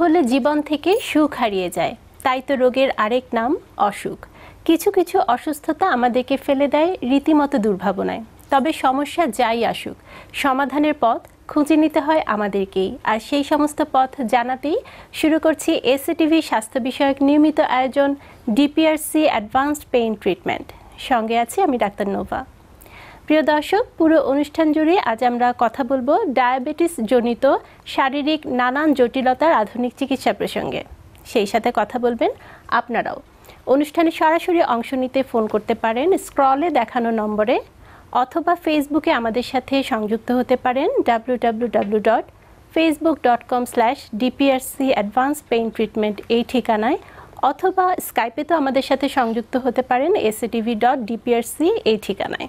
হলে জীবন থেকে সুখ হারিয়ে যায় তাই তো রোগের আরেক নাম অসুখ কিছু কিছু অসুস্থতা আমাদেরকে ফেলে দেয় রীতিমতো দুর্ভাবনায় তবে সমস্যা যাই আসুক সমাধানের পথ খুঁজে নিতে হয় আমাদেরকেই আর সেই সমস্ত পথ জানাতেই শুরু করছি এসিটিভি স্বাস্থ্য বিষয়ক নিয়মিত আয়োজন ডিপিআরসি অ্যাডভান্সড পেইন ট্রিটমেন্ট সঙ্গে আছি আমি ডাক্তার নোভা প্রিয় দর্শক পুরো অনুষ্ঠান জুড়ে আজ আমরা কথা বলবো ডায়াবেটিস জনিত শারীরিক নানান জটিলতার আধুনিক চিকিৎসা প্রসঙ্গে সেই সাথে কথা বলবেন আপনারাও অনুষ্ঠানে সরাসরি অংশ নিতে ফোন করতে পারেন স্ক্রলে দেখানো নম্বরে অথবা ফেসবুকে আমাদের সাথে সংযুক্ত হতে পারেন W W dot Facebook dot com slash DPRC advance pain treatment এই ঠিকানায় অথবা স্কাইপে তো আমাদের সাথে সংযুক্ত হতে পারেন এসএটিভি ডট ডিপিআরসি এই ঠিকানায়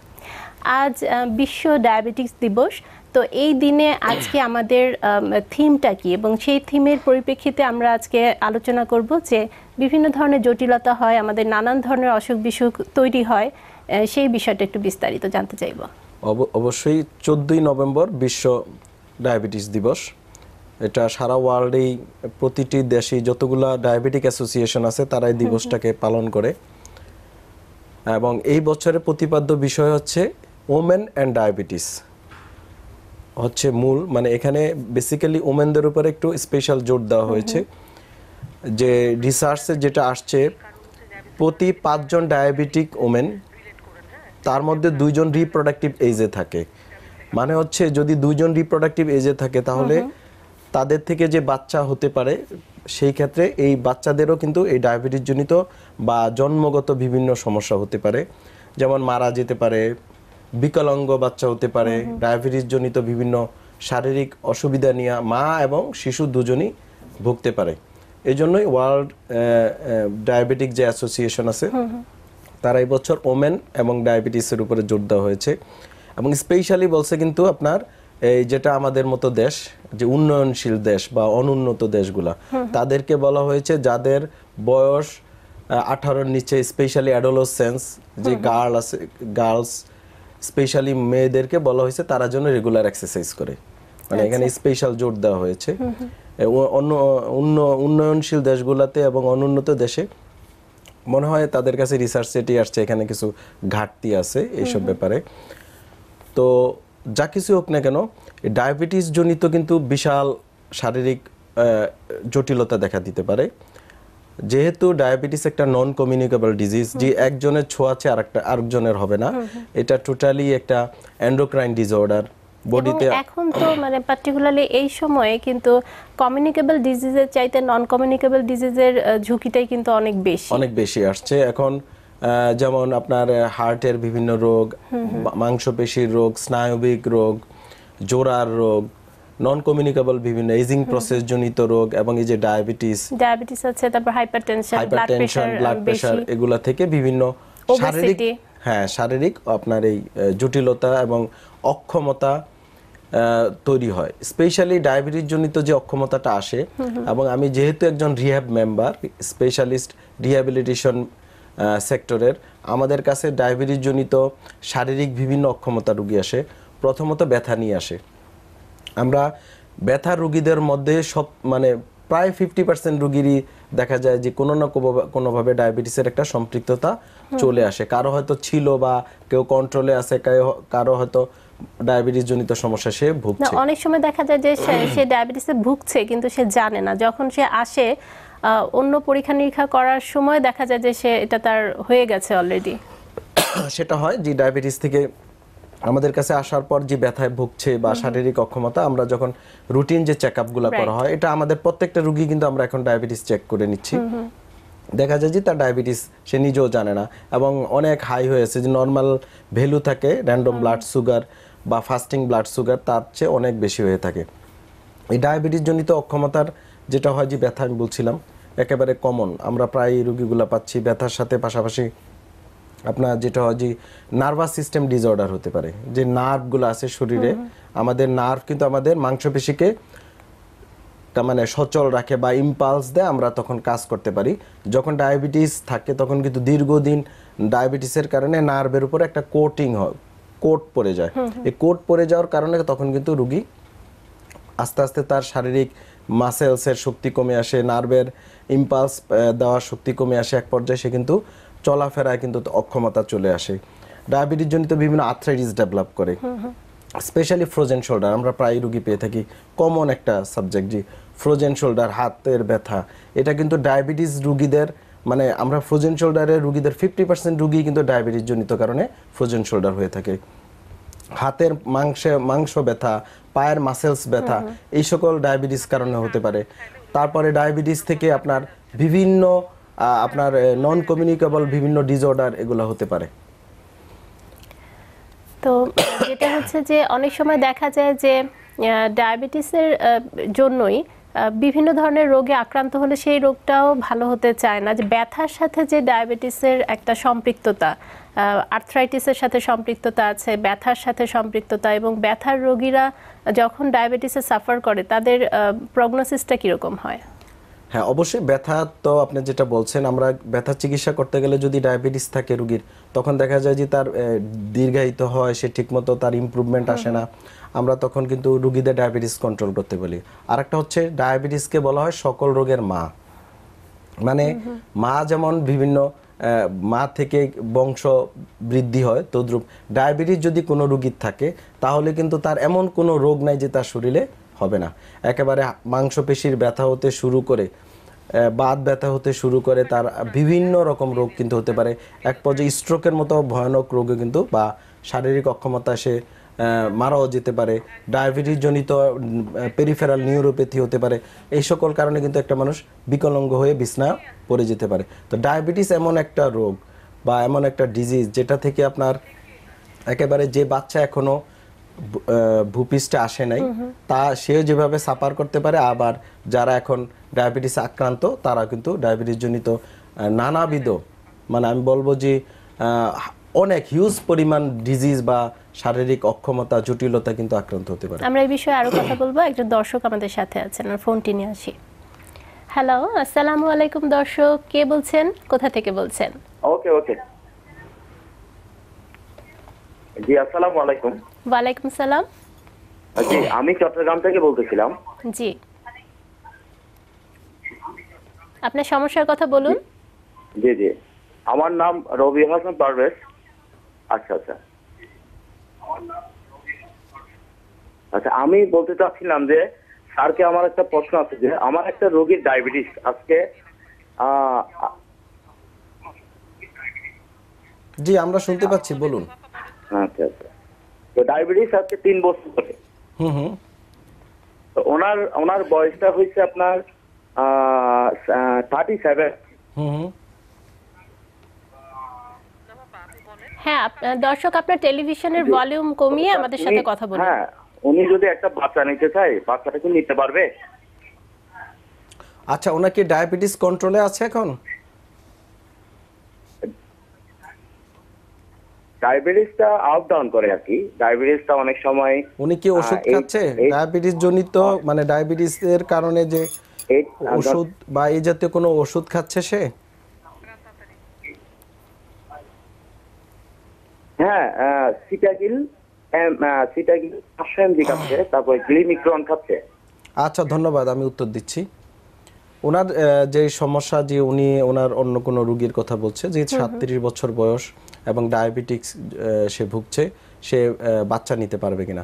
আজ বিশ্ব ডায়াবেটিক্স দিবস তো এই দিনে আজকে আমাদের থিমটা কি এবং সেই থিমের পরিপ্রেক্ষিতে আমরা আজকে আলোচনা করব যে বিভিন্ন ধরনের জটিলতা হয় আমাদের নানান ধরনের অসুখ বিসুখ তৈরি হয় সেই বিষয়টা একটু বিস্তারিত জানতে চাইব অবশ্যই চোদ্দই নভেম্বর বিশ্ব ডায়াবেটিস দিবস এটা সারা ওয়ার্ল্ডেই প্রতিটি দেশে যতগুলা ডায়াবেটিক অ্যাসোসিয়েশন আছে তারা এই দিবসটাকে পালন করে এবং এই বছরের প্রতিপাদ্য বিষয় হচ্ছে ওমেন অ্যান্ড ডায়াবেটিস হচ্ছে মূল মানে এখানে বেসিক্যালি ওমেনদের উপরে একটু স্পেশাল জোর দেওয়া হয়েছে যে রিসার্চে যেটা আসছে প্রতি পাঁচজন ডায়াবেটিক ওমেন তার মধ্যে দুইজন রিপ্রোডাক্টিভ এজে থাকে মানে হচ্ছে যদি দুইজন রিপ্রোডাক্টিভ এজে থাকে তাহলে তাদের থেকে যে বাচ্চা হতে পারে সেই ক্ষেত্রে এই বাচ্চাদেরও কিন্তু এই ডায়াবেটিসজনিত বা জন্মগত বিভিন্ন সমস্যা হতে পারে যেমন মারা যেতে পারে বিকলাঙ্গ বাচ্চা হতে পারে ডায়াবেটিস জনিত বিভিন্ন শারীরিক অসুবিধা নিয়ে মা এবং শিশু দুজনই ভুগতে পারে এই জন্যই ওয়ার্ল্ড ডায়াবেটিক যে অ্যাসোসিয়েশন আছে তারা এই বছর ওমেন এবং ডায়াবেটিসের উপরে জোর দেওয়া হয়েছে এবং স্পেশালি বলছে কিন্তু আপনার এই যেটা আমাদের মতো দেশ যে উন্নয়নশীল দেশ বা অনুন্নত দেশগুলা তাদেরকে বলা হয়েছে যাদের বয়স আঠারোর নিচে স্পেশালি অ্যাডোলসেন্স যে গার্ল আছে গার্লস স্পেশালি মেয়েদেরকে বলা হয়েছে তারা যেন রেগুলার এক্সারসাইজ করে মানে আচ্ছা। এখানে স্পেশাল জোর দেওয়া হয়েছে অন্য উন্ন উন্নয়নশীল দেশগুলোতে এবং অনুন্নত দেশে মনে হয় তাদের কাছে রিসার্চ সেটি আসছে এখানে কিছু ঘাটতি আছে এইসব ব্যাপারে তো যা কিছু হোক না কেন ডায়াবেটিস জনিত কিন্তু বিশাল শারীরিক জটিলতা দেখা দিতে পারে যেহেতু ডায়াবেটিস একটা নন কমিউনিকেবল ডিজিজ যে একজনের আর আরেকটা আরেকজনের হবে না এটা টোটালি একটা অ্যান্ডোক্রাইন ডিসঅর্ডার বডিতে এখন তো মানে পার্টিকুলারলি এই সময়ে কিন্তু কমিউনিকেবল ডিজিজের চাইতে নন কমিউনিকেবল ডিজিজের ঝুঁকিটাই কিন্তু অনেক বেশি অনেক বেশি আসছে এখন যেমন আপনার হার্টের বিভিন্ন রোগ মাংসপেশির রোগ স্নায়বিক রোগ জোড়ার রোগ নন কমিউনিকেবল বিভিন্ন এজিং প্রসেস জনিত রোগ এবং এই যে ডায়াবেটিস ডায়াবেটিস আছে তারপর হাইপারটেনশন হাইপারটেনশন ব্লাড প্রেসার এগুলা থেকে বিভিন্ন শারীরিক হ্যাঁ শারীরিক আপনার এই জটিলতা এবং অক্ষমতা তৈরি হয় স্পেশালি ডায়াবেটিস জনিত যে অক্ষমতাটা আসে এবং আমি যেহেতু একজন রিহ্যাব মেম্বার স্পেশালিস্ট রিহ্যাবিলিটেশন সেক্টরের আমাদের কাছে ডায়াবেটিস জনিত শারীরিক বিভিন্ন অক্ষমতা রুগী আসে প্রথমত ব্যথা নিয়ে আসে আমরা ব্যথা রুগীদের মধ্যে সব মানে প্রায় ফিফটি পার্সেন্ট রুগীরই দেখা যায় যে কোনো না কোনোভাবে ডায়াবেটিসের একটা সম্পৃক্ততা চলে আসে কারো হয়তো ছিল বা কেউ কন্ট্রোলে আছে কারো হয়তো ডায়াবেটিস জনিত সমস্যা সে ভুগছে অনেক সময় দেখা যায় যে সে ডায়াবেটিসে ভুগছে কিন্তু সে জানে না যখন সে আসে অন্য পরীক্ষা নিরীক্ষা করার সময় দেখা যায় যে সে এটা তার হয়ে গেছে অলরেডি সেটা হয় যে ডায়াবেটিস থেকে আমাদের কাছে আসার পর যে ব্যথায় ভুগছে বা শারীরিক অক্ষমতা আমরা যখন রুটিন যে চেক আপগুলো করা হয় এটা আমাদের প্রত্যেকটা রুগী কিন্তু আমরা এখন ডায়াবেটিস চেক করে নিচ্ছি দেখা যায় যে তার ডায়াবেটিস সে নিজেও জানে না এবং অনেক হাই হয়েছে যে নর্মাল ভ্যালু থাকে র্যান্ডম ব্লাড সুগার বা ফাস্টিং ব্লাড সুগার তার চেয়ে অনেক বেশি হয়ে থাকে এই ডায়াবেটিসজনিত অক্ষমতার যেটা হয় যে ব্যথা আমি বলছিলাম একেবারে কমন আমরা প্রায় রুগীগুলো পাচ্ছি ব্যথার সাথে পাশাপাশি আপনার যেটা হয় যে নার্ভাস সিস্টেম ডিসঅর্ডার হতে পারে যে নার্ভগুলো আছে শরীরে আমাদের নার্ভ কিন্তু আমাদের মাংসপেশিকে মানে সচল রাখে বা ইম্পালস দেয় আমরা তখন কাজ করতে পারি যখন ডায়াবেটিস থাকে তখন কিন্তু দীর্ঘদিন ডায়াবেটিসের কারণে নার্ভের উপর একটা কোটিং হয় কোট পড়ে যায় এই কোট পড়ে যাওয়ার কারণে তখন কিন্তু রুগী আস্তে আস্তে তার শারীরিক মাসেলসের শক্তি কমে আসে নার্ভের ইম্পালস দেওয়ার শক্তি কমে আসে এক পর্যায়ে সে কিন্তু চলাফেরায় কিন্তু অক্ষমতা চলে আসে ডায়াবেটিস জনিত বিভিন্ন আর্থ্রাইটিস ডেভেলপ করে স্পেশালি ফ্রোজেন শোল্ডার আমরা প্রায় রুগী পেয়ে থাকি কমন একটা সাবজেক্ট যে ফ্রোজেন শোল্ডার হাতের ব্যথা এটা কিন্তু ডায়াবেটিস রুগীদের মানে আমরা ফ্রোজেন শোল্ডারের রুগীদের ফিফটি পার্সেন্ট রুগী কিন্তু ডায়াবেটিস জনিত কারণে ফ্রোজেন শোল্ডার হয়ে থাকে হাতের মাংসে মাংস ব্যথা পায়ের মাসেলস ব্যথা এই সকল ডায়াবেটিস কারণে হতে হ্যাঁ। পারে তারপরে ডায়াবেটিস থেকে আপনার বিভিন্ন আপনার নন কমিউনিকেবল বিভিন্ন ডিসঅর্ডার এগুলো হতে পারে তো যেটা হচ্ছে যে অনেক সময় দেখা যায় যে ডায়াবেটিসের জন্যই বিভিন্ন ধরনের রোগে আক্রান্ত হলে সেই রোগটাও ভালো হতে চায় না যে ব্যথার সাথে যে ডায়াবেটিসের একটা সম্পৃক্ততা আর্থ্রাইটিসের সাথে সম্পৃক্ততা আছে ব্যথার সাথে সম্পৃক্ততা এবং ব্যথার রোগীরা যখন ডায়াবেটিসে সাফার করে তাদের প্রগনোসিসটা কীরকম হয় হ্যাঁ অবশ্যই ব্যথা তো আপনি যেটা বলছেন আমরা ব্যথা চিকিৎসা করতে গেলে যদি ডায়াবেটিস থাকে রুগীর তখন দেখা যায় যে তার দীর্ঘায়িত হয় সে ঠিকমতো তার ইম্প্রুভমেন্ট আসে না আমরা তখন কিন্তু রুগীদের ডায়াবেটিস কন্ট্রোল করতে বলি আর একটা হচ্ছে ডায়াবেটিসকে বলা হয় সকল রোগের মা মানে মা যেমন বিভিন্ন মা থেকে বংশ বৃদ্ধি হয় তদ্রুপ ডায়াবেটিস যদি কোনো রুগীর থাকে তাহলে কিন্তু তার এমন কোনো রোগ নাই যে তার শরীরে হবে না একেবারে মাংসপেশির ব্যথা হতে শুরু করে বাত ব্যথা হতে শুরু করে তার বিভিন্ন রকম রোগ কিন্তু হতে পারে এক পর্যায়ে স্ট্রোকের মতো ভয়ানক রোগে কিন্তু বা শারীরিক অক্ষমতা সে মারাও যেতে পারে ডায়াবেটিসজনিত পেরিফেরাল নিউরোপ্যাথি হতে পারে এই সকল কারণে কিন্তু একটা মানুষ বিকলঙ্গ হয়ে বিছনা পড়ে যেতে পারে তো ডায়াবেটিস এমন একটা রোগ বা এমন একটা ডিজিজ যেটা থেকে আপনার একেবারে যে বাচ্চা এখনও ভূপিষ্ঠে আসে নাই তা সেও যেভাবে সাফার করতে পারে আবার যারা এখন ডায়াবেটিস আক্রান্ত তারা কিন্তু ডায়াবেটিস জনিত নানাবিধ মানে আমি বলবো যে অনেক হিউজ পরিমাণ ডিজিজ বা শারীরিক অক্ষমতা জটিলতা কিন্তু আক্রান্ত হতে পারে আমরা এই বিষয়ে আরো কথা বলবো একজন দর্শক আমাদের সাথে আছেন আর ফোনটি নিয়ে আসি হ্যালো আসসালামু আলাইকুম দর্শক কে বলছেন কোথা থেকে বলছেন ওকে ওকে জি আসসালামু আলাইকুম ওয়ালাইকুম সালাম জি আচ্ছা, আমি চট্টগ্রাম থেকে বলতেছিলাম জি আপনার সমস্যার কথা বলুন জি জি আমার নাম রবি হাসান পারভেজ আচ্ছা আচ্ছা আচ্ছা আমি বলতে চাচ্ছিলাম যে স্যারকে আমার একটা প্রশ্ন আছে যে আমার একটা রোগীর ডায়াবেটিস আজকে জি আমরা শুনতে পাচ্ছি বলুন আচ্ছা আচ্ছা ডায়াবেটিস আছে তিন বছর ধরে তো ওনার ওনার বয়সটা হয়েছে আপনার থার্টি সেভেন হ্যাঁ দর্শক আপনার টেলিভিশনের ভলিউম কমিয়ে আমাদের সাথে কথা বলুন হ্যাঁ উনি যদি একটা বাচ্চা নিতে চায় বাচ্চাটা কি নিতে পারবে আচ্ছা ওনার কি ডায়াবেটিস কন্ট্রোলে আছে এখন ডায়াবেটিসটা আপ ডাউন করে আর কি ডায়াবেটিসটা অনেক সময় উনি কি ওষুধ খাচ্ছে ডায়াবেটিস জনিত হ্যাঁ। মানে ডায়াবেটিস এর কারণে যে ওষুধ বা এই জাতীয় কোনো ওষুধ খাচ্ছে সে হ্যাঁ সিটাগিল সিটাগিল পাঁচশো খাচ্ছে তারপরে গ্লিমিক্রন খাচ্ছে আচ্ছা ধন্যবাদ আমি উত্তর দিচ্ছি ওনার যে সমস্যা যে উনি ওনার অন্য কোনো রুগীর কথা বলছে যে সাতত্রিশ বছর বয়স এবং ডায়াবেটিক্স সে ভুগছে সে বাচ্চা নিতে পারবে কিনা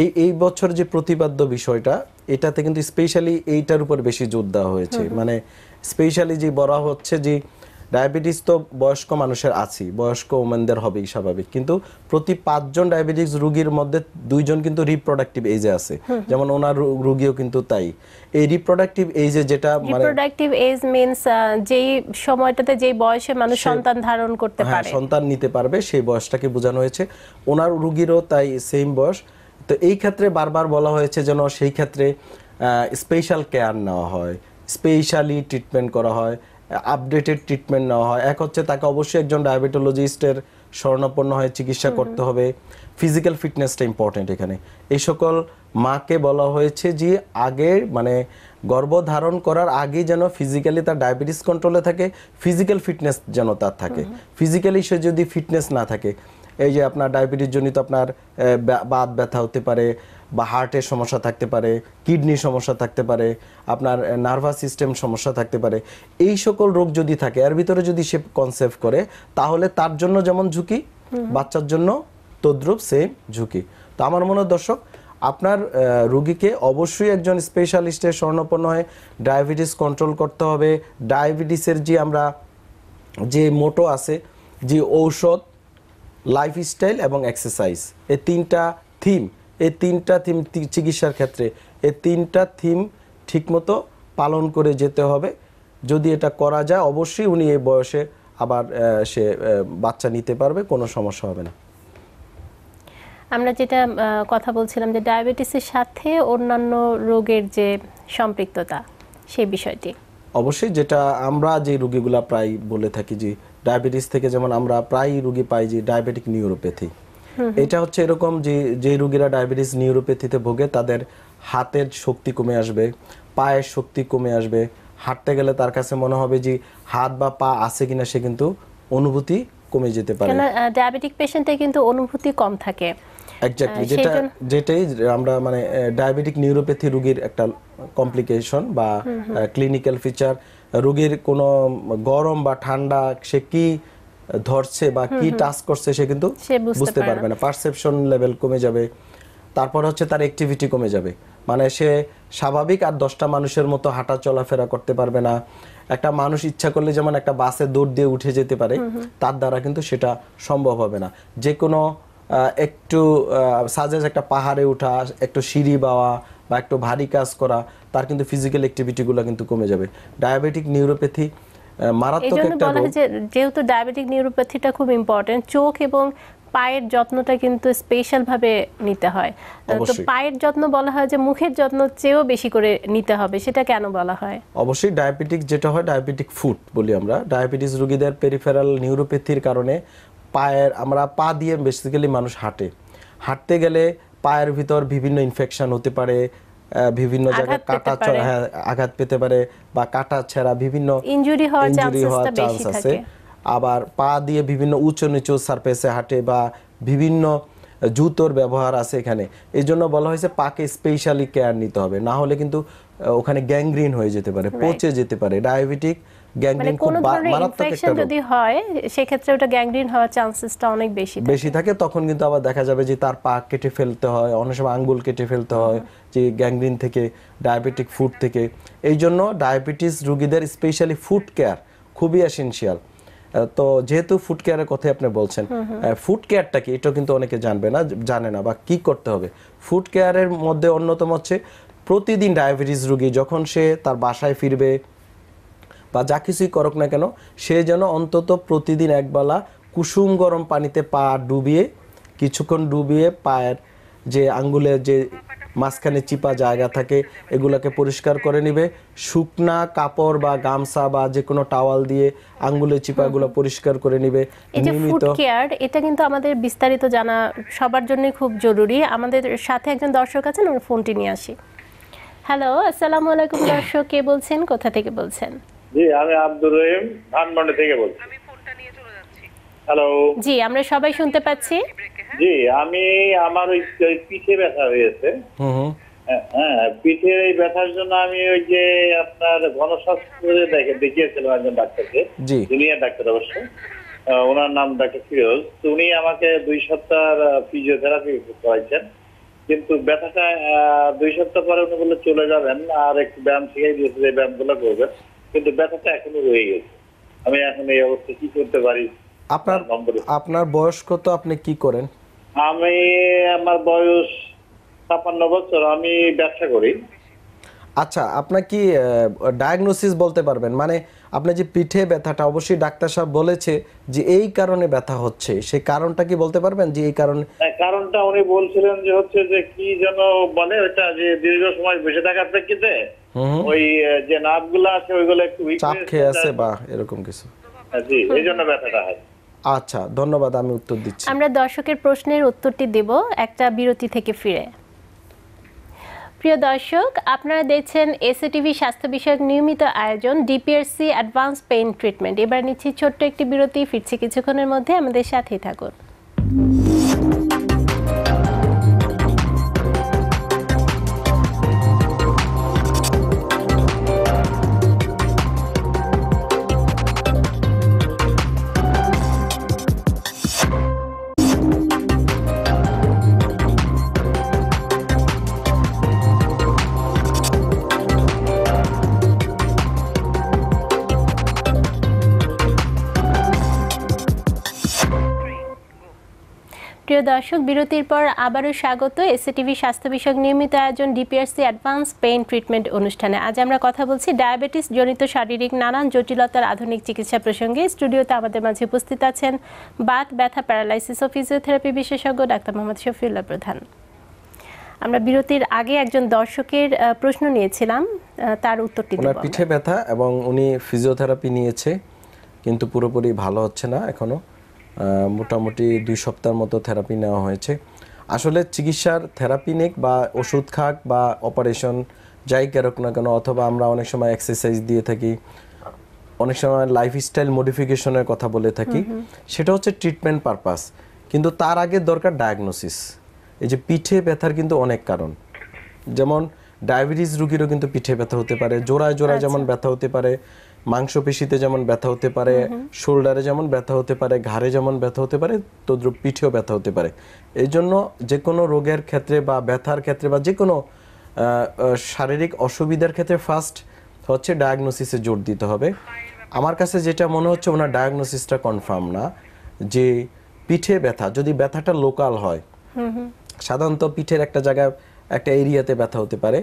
এই এই বছর যে প্রতিপাদ্য বিষয়টা এটাতে কিন্তু স্পেশালি এইটার উপর বেশি জোর দেওয়া হয়েছে মানে স্পেশালি যে বলা হচ্ছে যে ডায়াবেটিস তো বয়স্ক মানুষের আছেই বয়স্ক ওমেনদের হবেই স্বাভাবিক কিন্তু প্রতি পাঁচজন ডায়াবেটিস রুগীর মধ্যে দুইজন কিন্তু রিপ্রোডাক্টিভ এজে আছে যেমন ওনার রুগীও কিন্তু তাই এই রিপ্রোডাক্টিভ এজে যেটা রিপ্রোডাক্টিভ এজ মিন্স যেই সময়টাতে যেই বয়সে মানুষ সন্তান ধারণ করতে হ্যাঁ, পারে হ্যাঁ সন্তান নিতে পারবে সেই বয়সটাকে বোঝানো হয়েছে ওনার রুগীরও তাই সেম বয়স তো এই ক্ষেত্রে বারবার বলা হয়েছে যেন সেই ক্ষেত্রে স্পেশাল কেয়ার নেওয়া হয় স্পেশালি ট্রিটমেন্ট করা হয় আপডেটেড ট্রিটমেন্ট নেওয়া হয় এক হচ্ছে তাকে অবশ্যই একজন ডায়াবেটোলজিস্টের স্বর্ণাপন্ন হয়ে চিকিৎসা করতে হবে ফিজিক্যাল ফিটনেসটা ইম্পর্টেন্ট এখানে এই সকল মাকে বলা হয়েছে যে আগে মানে গর্ভধারণ করার আগে যেন ফিজিক্যালি তার ডায়াবেটিস কন্ট্রোলে থাকে ফিজিক্যাল ফিটনেস যেন তার থাকে ফিজিক্যালি সে যদি ফিটনেস না থাকে এই যে আপনার ডায়াবেটিস জনিত আপনার বাত ব্যথা হতে পারে বা হার্টের সমস্যা থাকতে পারে কিডনির সমস্যা থাকতে পারে আপনার নার্ভাস সিস্টেম সমস্যা থাকতে পারে এই সকল রোগ যদি থাকে এর ভিতরে যদি সে কনসেপ্ট করে তাহলে তার জন্য যেমন ঝুঁকি বাচ্চার জন্য তদ্রুপ সেম ঝুঁকি তো আমার মনে দর্শক আপনার রুগীকে অবশ্যই একজন স্পেশালিস্টের স্বর্ণপন্ন হয় ডায়াবেটিস কন্ট্রোল করতে হবে ডায়াবেটিসের যে আমরা যে মোটো আছে যে ঔষধ লাইফস্টাইল এবং এক্সারসাইজ এই তিনটা থিম এই তিনটা থিম চিকিৎসার ক্ষেত্রে এই তিনটা থিম ঠিকমতো পালন করে যেতে হবে যদি এটা করা যায় অবশ্যই উনি এই বয়সে আবার সে বাচ্চা নিতে পারবে কোনো সমস্যা হবে না আমরা যেটা কথা বলছিলাম যে ডায়াবেটিসের সাথে অন্যান্য রোগের যে সম্পৃক্ততা সেই বিষয়টি অবশ্যই যেটা আমরা যে রুগীগুলা প্রায় বলে থাকি যে ডায়াবেটিস থেকে যেমন আমরা প্রায় রুগী পাই যে ডায়াবেটিক নিউরোপ্যাথি এটা হচ্ছে এরকম যে যে রোগীরা ডায়াবেটিস নিউরোপ্যাথিতে ভোগে তাদের হাতের শক্তি কমে আসবে পায়ের শক্তি কমে আসবে হাঁটতে গেলে তার কাছে মনে হবে যে হাত বা পা আছে কিনা সে কিন্তু অনুভূতি কমে যেতে পারে ডায়াবেটিক পেশেন্টে কিন্তু অনুভূতি কম থাকে এক্স্যাক্টলি যেটা যেটাই আমরা মানে ডায়াবেটিক নিউরোপ্যাথি রোগীর একটা কমপ্লিকেশন বা ক্লিনিক্যাল ফিচার রোগীর কোনো গরম বা ঠান্ডা সে কী ধরছে বা কি টাচ করছে সে কিন্তু বুঝতে পারবে না পারসেপশন লেভেল কমে যাবে তারপর হচ্ছে তার অ্যাক্টিভিটি কমে যাবে মানে সে স্বাভাবিক আর দশটা মানুষের মতো হাঁটা চলাফেরা করতে পারবে না একটা মানুষ ইচ্ছা করলে যেমন একটা বাসে দৌড় দিয়ে উঠে যেতে পারে তার দ্বারা কিন্তু সেটা সম্ভব হবে না যে কোনো একটু সাজেস একটা পাহাড়ে ওঠা একটু সিঁড়ি বাওয়া বা একটু ভারী কাজ করা তার কিন্তু ফিজিক্যাল অ্যাক্টিভিটিগুলো কিন্তু কমে যাবে ডায়াবেটিক নিউরোপ্যাথি মারাত্মক একটা রোগ যেহেতু ডায়াবেটিক নিউরোপ্যাথিটা খুব ইম্পর্টেন্ট চোখ এবং পায়ের যত্নটা কিন্তু স্পেশাল ভাবে নিতে হয় তো পায়ের যত্ন বলা হয় যে মুখের যত্ন চেয়েও বেশি করে নিতে হবে সেটা কেন বলা হয় অবশ্যই ডায়াবেটিক যেটা হয় ডায়াবেটিক ফুট বলি আমরা ডায়াবেটিস রোগীদের পেরিফেরাল নিউরোপ্যাথির কারণে পায়ের আমরা পা দিয়ে বেসিক্যালি মানুষ হাঁটে হাঁটতে গেলে পায়ের ভিতর বিভিন্ন ইনফেকশন হতে পারে বিভিন্ন জায়গায় কাটা ছড়া হ্যাঁ, আঘাত পেতে পারে বা কাটা ছেঁড়া বিভিন্ন ইনজুরি হওয়ার চান্স আছে আবার পা দিয়ে বিভিন্ন উঁচু নিচু সারফেসে হাঁটে বা বিভিন্ন জুতোর ব্যবহার আছে এখানে এই জন্য বলা হয়েছে পাকে স্পেশালি কেয়ার নিতে হবে না হলে কিন্তু ওখানে গ্যাংগ্রিন হয়ে যেতে পারে পচে যেতে পারে ডায়াবেটিক গ্যাংগ্রিন মানে খুব মারাত্মক একটা যদি হয় সেই ক্ষেত্রে ওটা গ্যাংগ্রিন হওয়ার চান্সেসটা অনেক বেশি থাকে বেশি থাকে তখন কিন্তু আবার দেখা যাবে যে তার পা কেটে ফেলতে হয় অনেক সময় আঙ্গুল কেটে ফেলতে হয় যে গ্যাংগ্রিন থেকে ডায়াবেটিক ফুড থেকে এই জন্য ডায়াবেটিস রোগীদের স্পেশালি ফুড কেয়ার খুবই এসেনশিয়াল তো যেহেতু ফুড কেয়ারের কথাই আপনি বলছেন ফুড কেয়ারটা কি এটা কিন্তু অনেকে জানবে না জানে না বা কি করতে হবে ফুড কেয়ারের মধ্যে অন্যতম হচ্ছে প্রতিদিন ডায়াবেটিস রুগী যখন সে তার বাসায় ফিরবে বা যা কিছুই করুক না কেন সে যেন অন্তত প্রতিদিন একবেলা কুসুম গরম পানিতে পা ডুবিয়ে কিছুক্ষণ ডুবিয়ে পায়ের যে আঙ্গুলের যে মাঝখানে চিপা জায়গা থাকে এগুলোকে পরিষ্কার করে নিবে শুকনা কাপড় বা গামছা বা যে কোনো টাওয়াল দিয়ে আঙ্গুলের চিপাগুলো পরিষ্কার করে নিবে নিয়মিত কেয়ার এটা কিন্তু আমাদের বিস্তারিত জানা সবার জন্য খুব জরুরি আমাদের সাথে একজন দর্শক আছেন ওর ফোনটি নিয়ে আসি হ্যালো আসসালামু আলাইকুম দর্শক কে বলছেন কোথা থেকে বলছেন জি আমি আব্দুর রহিম থেকে বলছি শুনতে পাচ্ছি হ্যাঁ? জি আমি আমার ওই পিঠে হয়েছে হ্যাঁ, হ্যাঁ জন্য আমি ওই যে আপনার দেখিয়েছিলাম একজন ডাক্তার অবশ্য ওনার নাম ডাক্তার ফিরোজ উনি আমাকে দুই সপ্তাহ ফিজিওথেরাপি করাইছেন কিন্তু ব্যথাটা দুই সপ্তাহ পরে উনি বলে চলে যাবেন আর একটু ব্যায়াম শিখাই দিয়েছে যে ব্যায়ামগুলো করবেন কিন্তু ব্যথাটা এখনো রয়ে গেছে আমি এখন এই অবস্থায় কি করতে পারি আপনার আপনার বয়স কত আপনি কি করেন আমি আমার বয়স ছাপান্ন বছর আমি ব্যবসা করি আচ্ছা আপনার কি ডায়াগনোসিস বলতে পারবেন মানে আপনি যে পিঠে ব্যথাটা অবশ্যই ডাক্তার সাহেব বলেছে যে এই কারণে ব্যথা হচ্ছে সেই কারণটা কি বলতে পারবেন যে এই কারণে হ্যাঁ, কারণটা উনি বলছিলেন যে হচ্ছে যে কি যেন বলে ওটা যে দীর্ঘ সময় বসে থাকার প্রেক্ষিতে ওই যে নার্ভগুলো আছে ওইগুলো একটু চাপ খেয়ে আছে বা এরকম কিছু হ্যাঁ, জি এই জন্য ব্যথাটা হয় আচ্ছা ধন্যবাদ আমি উত্তর দিচ্ছি আমরা দর্শকের প্রশ্নের উত্তরটি দেব একটা বিরতি থেকে ফিরে প্রিয় দর্শক আপনারা দেখছেন এসএটিভি স্বাস্থ্য বিষয়ক নিয়মিত আয়োজন ডিপিআরসি অ্যাডভান্স পেইন ট্রিটমেন্ট এবার নিচ্ছি ছোট্ট একটি বিরতি ফিরছি কিছুক্ষণের মধ্যে আমাদের সাথেই থাকুন প্রিয় দর্শক বিরতির পর আবারও স্বাগত এসএটিভি স্বাস্থ্য বিষয়ক নিয়মিত আয়োজন ডিপিআরসি অ্যাডভান্স পেইন ট্রিটমেন্ট অনুষ্ঠানে আজ আমরা কথা বলছি ডায়াবেটিস জনিত শারীরিক নানান জটিলতার আধুনিক চিকিৎসা প্রসঙ্গে স্টুডিওতে আমাদের মাঝে উপস্থিত আছেন বাত ব্যথা প্যারালাইসিস ও ফিজিওথেরাপি বিশেষজ্ঞ ডাক্তার মোহাম্মদ শফিউল্লাহ প্রধান আমরা বিরতির আগে একজন দর্শকের প্রশ্ন নিয়েছিলাম তার উত্তরটি ওনার পিঠে ব্যথা এবং উনি ফিজিওথেরাপি নিয়েছে কিন্তু পুরোপুরি ভালো হচ্ছে না এখনো মোটামুটি দুই সপ্তাহের মতো থেরাপি নেওয়া হয়েছে আসলে চিকিৎসার থেরাপি নিক বা ওষুধ খাক বা অপারেশন যাই কেরক না কেন অথবা আমরা অনেক সময় এক্সারসাইজ দিয়ে থাকি অনেক সময় লাইফস্টাইল মডিফিকেশনের কথা বলে থাকি সেটা হচ্ছে ট্রিটমেন্ট পারপাস কিন্তু তার আগে দরকার ডায়াগনোসিস এই যে পিঠে ব্যথার কিন্তু অনেক কারণ যেমন ডায়াবেটিস রুগীরও কিন্তু পিঠে ব্যথা হতে পারে জোড়ায় জোড়ায় আচ্ছা। যেমন ব্যথা হতে পারে মাংসপেশিতে যেমন ব্যথা হতে পারে শোল্ডারে যেমন ব্যথা হতে পারে ঘাড়ে যেমন ব্যথা হতে পারে তদ্রুপ পিঠেও ব্যথা হতে পারে এই জন্য যে কোনো রোগের ক্ষেত্রে বা ব্যথার ক্ষেত্রে বা যে কোনো শারীরিক অসুবিধার ক্ষেত্রে ফার্স্ট হচ্ছে ডায়াগনোসিসে জোর দিতে হবে আমার কাছে যেটা মনে হচ্ছে ওনার ডায়াগনোসিসটা কনফার্ম না যে পিঠে ব্যথা যদি ব্যথাটা লোকাল হয় সাধারণত পিঠের একটা জায়গায় একটা এরিয়াতে ব্যথা হতে পারে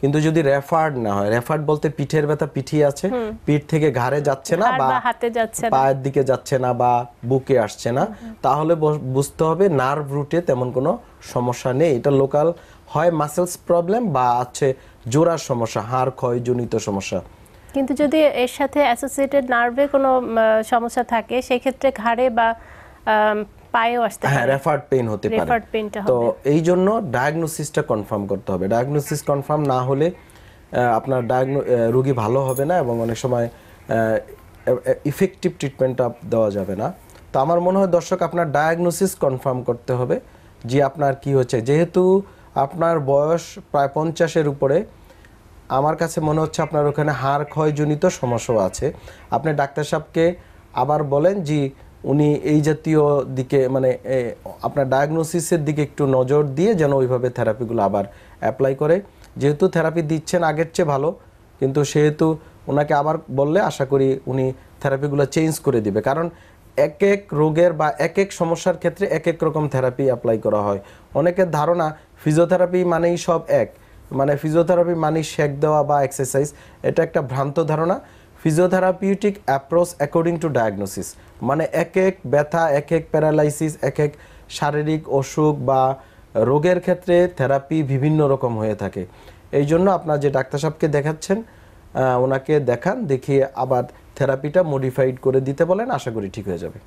কিন্তু যদি রেফার্ড না হয় রেফার্ড বলতে পিঠের ব্যথা পিঠি আছে পিঠ থেকে ঘাড়ে যাচ্ছে না বা হাতে যাচ্ছে না পায়ের দিকে যাচ্ছে না বা বুকে আসছে না তাহলে বুঝতে হবে নার্ভ রুটে তেমন কোনো সমস্যা নেই এটা লোকাল হয় মাসেলস প্রবলেম বা আছে জোড়ার সমস্যা হাড় ক্ষয়জনিত সমস্যা কিন্তু যদি এর সাথে অ্যাসোসিয়েটেড নার্ভে কোনো সমস্যা থাকে সেই ক্ষেত্রে ঘাড়ে বা পায়েও আসতে হ্যাঁ, পারে হ্যাঁ রেফার্ড পেইন হতে পারে রেফার্ড পেইনটা হবে তো এই জন্য ডায়াগনোসিসটা কনফার্ম করতে হবে ডায়াগনোসিস কনফার্ম না হলে আপনার ডায়াগনো রোগী ভালো হবে না এবং অনেক সময় ইফেক্টিভ ট্রিটমেন্টটা দেওয়া যাবে না তো আমার মনে হয় দর্শক আপনার ডায়াগনোসিস কনফার্ম করতে হবে যে আপনার কি হচ্ছে যেহেতু আপনার বয়স প্রায় পঞ্চাশের উপরে আমার কাছে মনে হচ্ছে আপনার ওখানে হাড় ক্ষয়জনিত সমস্যা আছে আপনি ডাক্তার সাহেবকে আবার বলেন যে উনি এই জাতীয় দিকে মানে আপনার ডায়াগনোসিসের দিকে একটু নজর দিয়ে যেন ওইভাবে থেরাপিগুলো আবার অ্যাপ্লাই করে যেহেতু থেরাপি দিচ্ছেন আগের চেয়ে ভালো কিন্তু সেহেতু ওনাকে আবার বললে আশা করি উনি থেরাপিগুলো চেঞ্জ করে দিবে কারণ এক এক রোগের বা এক এক সমস্যার ক্ষেত্রে এক এক রকম থেরাপি অ্যাপ্লাই করা হয় অনেকের ধারণা ফিজিওথেরাপি মানেই সব এক মানে ফিজিওথেরাপি মানেই শেক দেওয়া বা এক্সারসাইজ এটা একটা ভ্রান্ত ধারণা physiotherapeutic approach according to diagnosis মানে এক এক ব্যথা এক এক প্যারালাইসিস এক এক শারীরিক অসুখ বা রোগের ক্ষেত্রে থেরাপি বিভিন্ন রকম হয়ে থাকে এই জন্য আপনার যে ডাক্তার সাহেবকে দেখাচ্ছেন ওনাকে দেখান দেখিয়ে আবার থেরাপিটা মডিফাইড করে দিতে বলেন আশা করি ঠিক হয়ে যাবে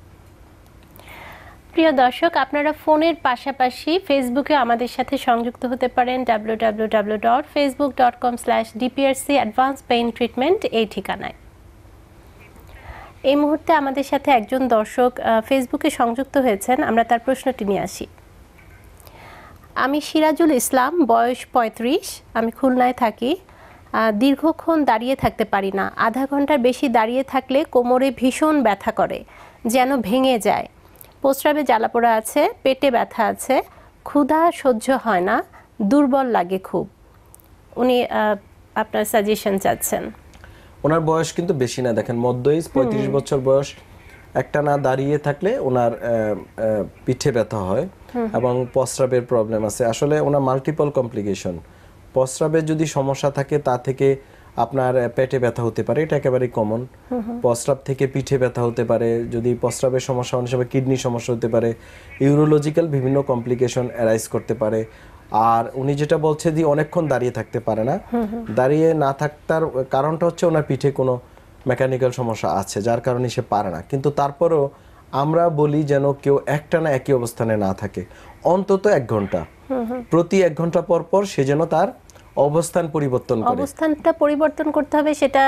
প্রিয় দর্শক আপনারা ফোনের পাশাপাশি ফেসবুকে আমাদের সাথে সংযুক্ত হতে পারেন W W W dot Facebook dot com slash DPRC advance pain treatment এই ঠিকানায় এই মুহূর্তে আমাদের সাথে একজন দর্শক ফেসবুকে সংযুক্ত হয়েছেন আমরা তার প্রশ্নটি নিয়ে আসি আমি সিরাজুল ইসলাম বয়স পঁয়ত্রিশ আমি খুলনায় থাকি দীর্ঘক্ষণ দাঁড়িয়ে থাকতে পারি না আধা ঘন্টার বেশি দাঁড়িয়ে থাকলে কোমরে ভীষণ ব্যথা করে যেন ভেঙে যায় প্রস্রাবে জ্বালাপোড়া আছে পেটে ব্যথা আছে ক্ষুধা সহ্য হয় না দুর্বল লাগে খুব উনি আপনার সাজেশন চাচ্ছেন ওনার বয়স কিন্তু বেশি না দেখেন মধ্য এজ পঁয়ত্রিশ বছর বয়স একটা না দাঁড়িয়ে থাকলে ওনার পিঠে ব্যথা হয় এবং প্রস্রাবের প্রবলেম আছে আসলে ওনার মাল্টিপল কমপ্লিকেশন প্রস্রাবের যদি সমস্যা থাকে তা থেকে আপনার পেটে ব্যথা হতে পারে এটা একেবারে কমন প্রস্রাব থেকে পিঠে ব্যথা হতে পারে যদি প্রস্রাবের সমস্যা অনেক সময় কিডনি সমস্যা হতে পারে ইউরোলজিক্যাল বিভিন্ন কমপ্লিকেশন অ্যারাইজ করতে পারে আর উনি যেটা বলছে যে অনেকক্ষণ দাঁড়িয়ে থাকতে পারে না দাঁড়িয়ে না থাকতার কারণটা হচ্ছে ওনার পিঠে কোনো মেকানিক্যাল সমস্যা আছে যার কারণে সে পারে না কিন্তু তারপরেও আমরা বলি যেন কেউ একটা না একই অবস্থানে না থাকে অন্তত এক ঘন্টা প্রতি এক ঘন্টা পর পর সে যেন তার অবস্থান পরিবর্তন করে অবস্থানটা পরিবর্তন করতে হবে সেটা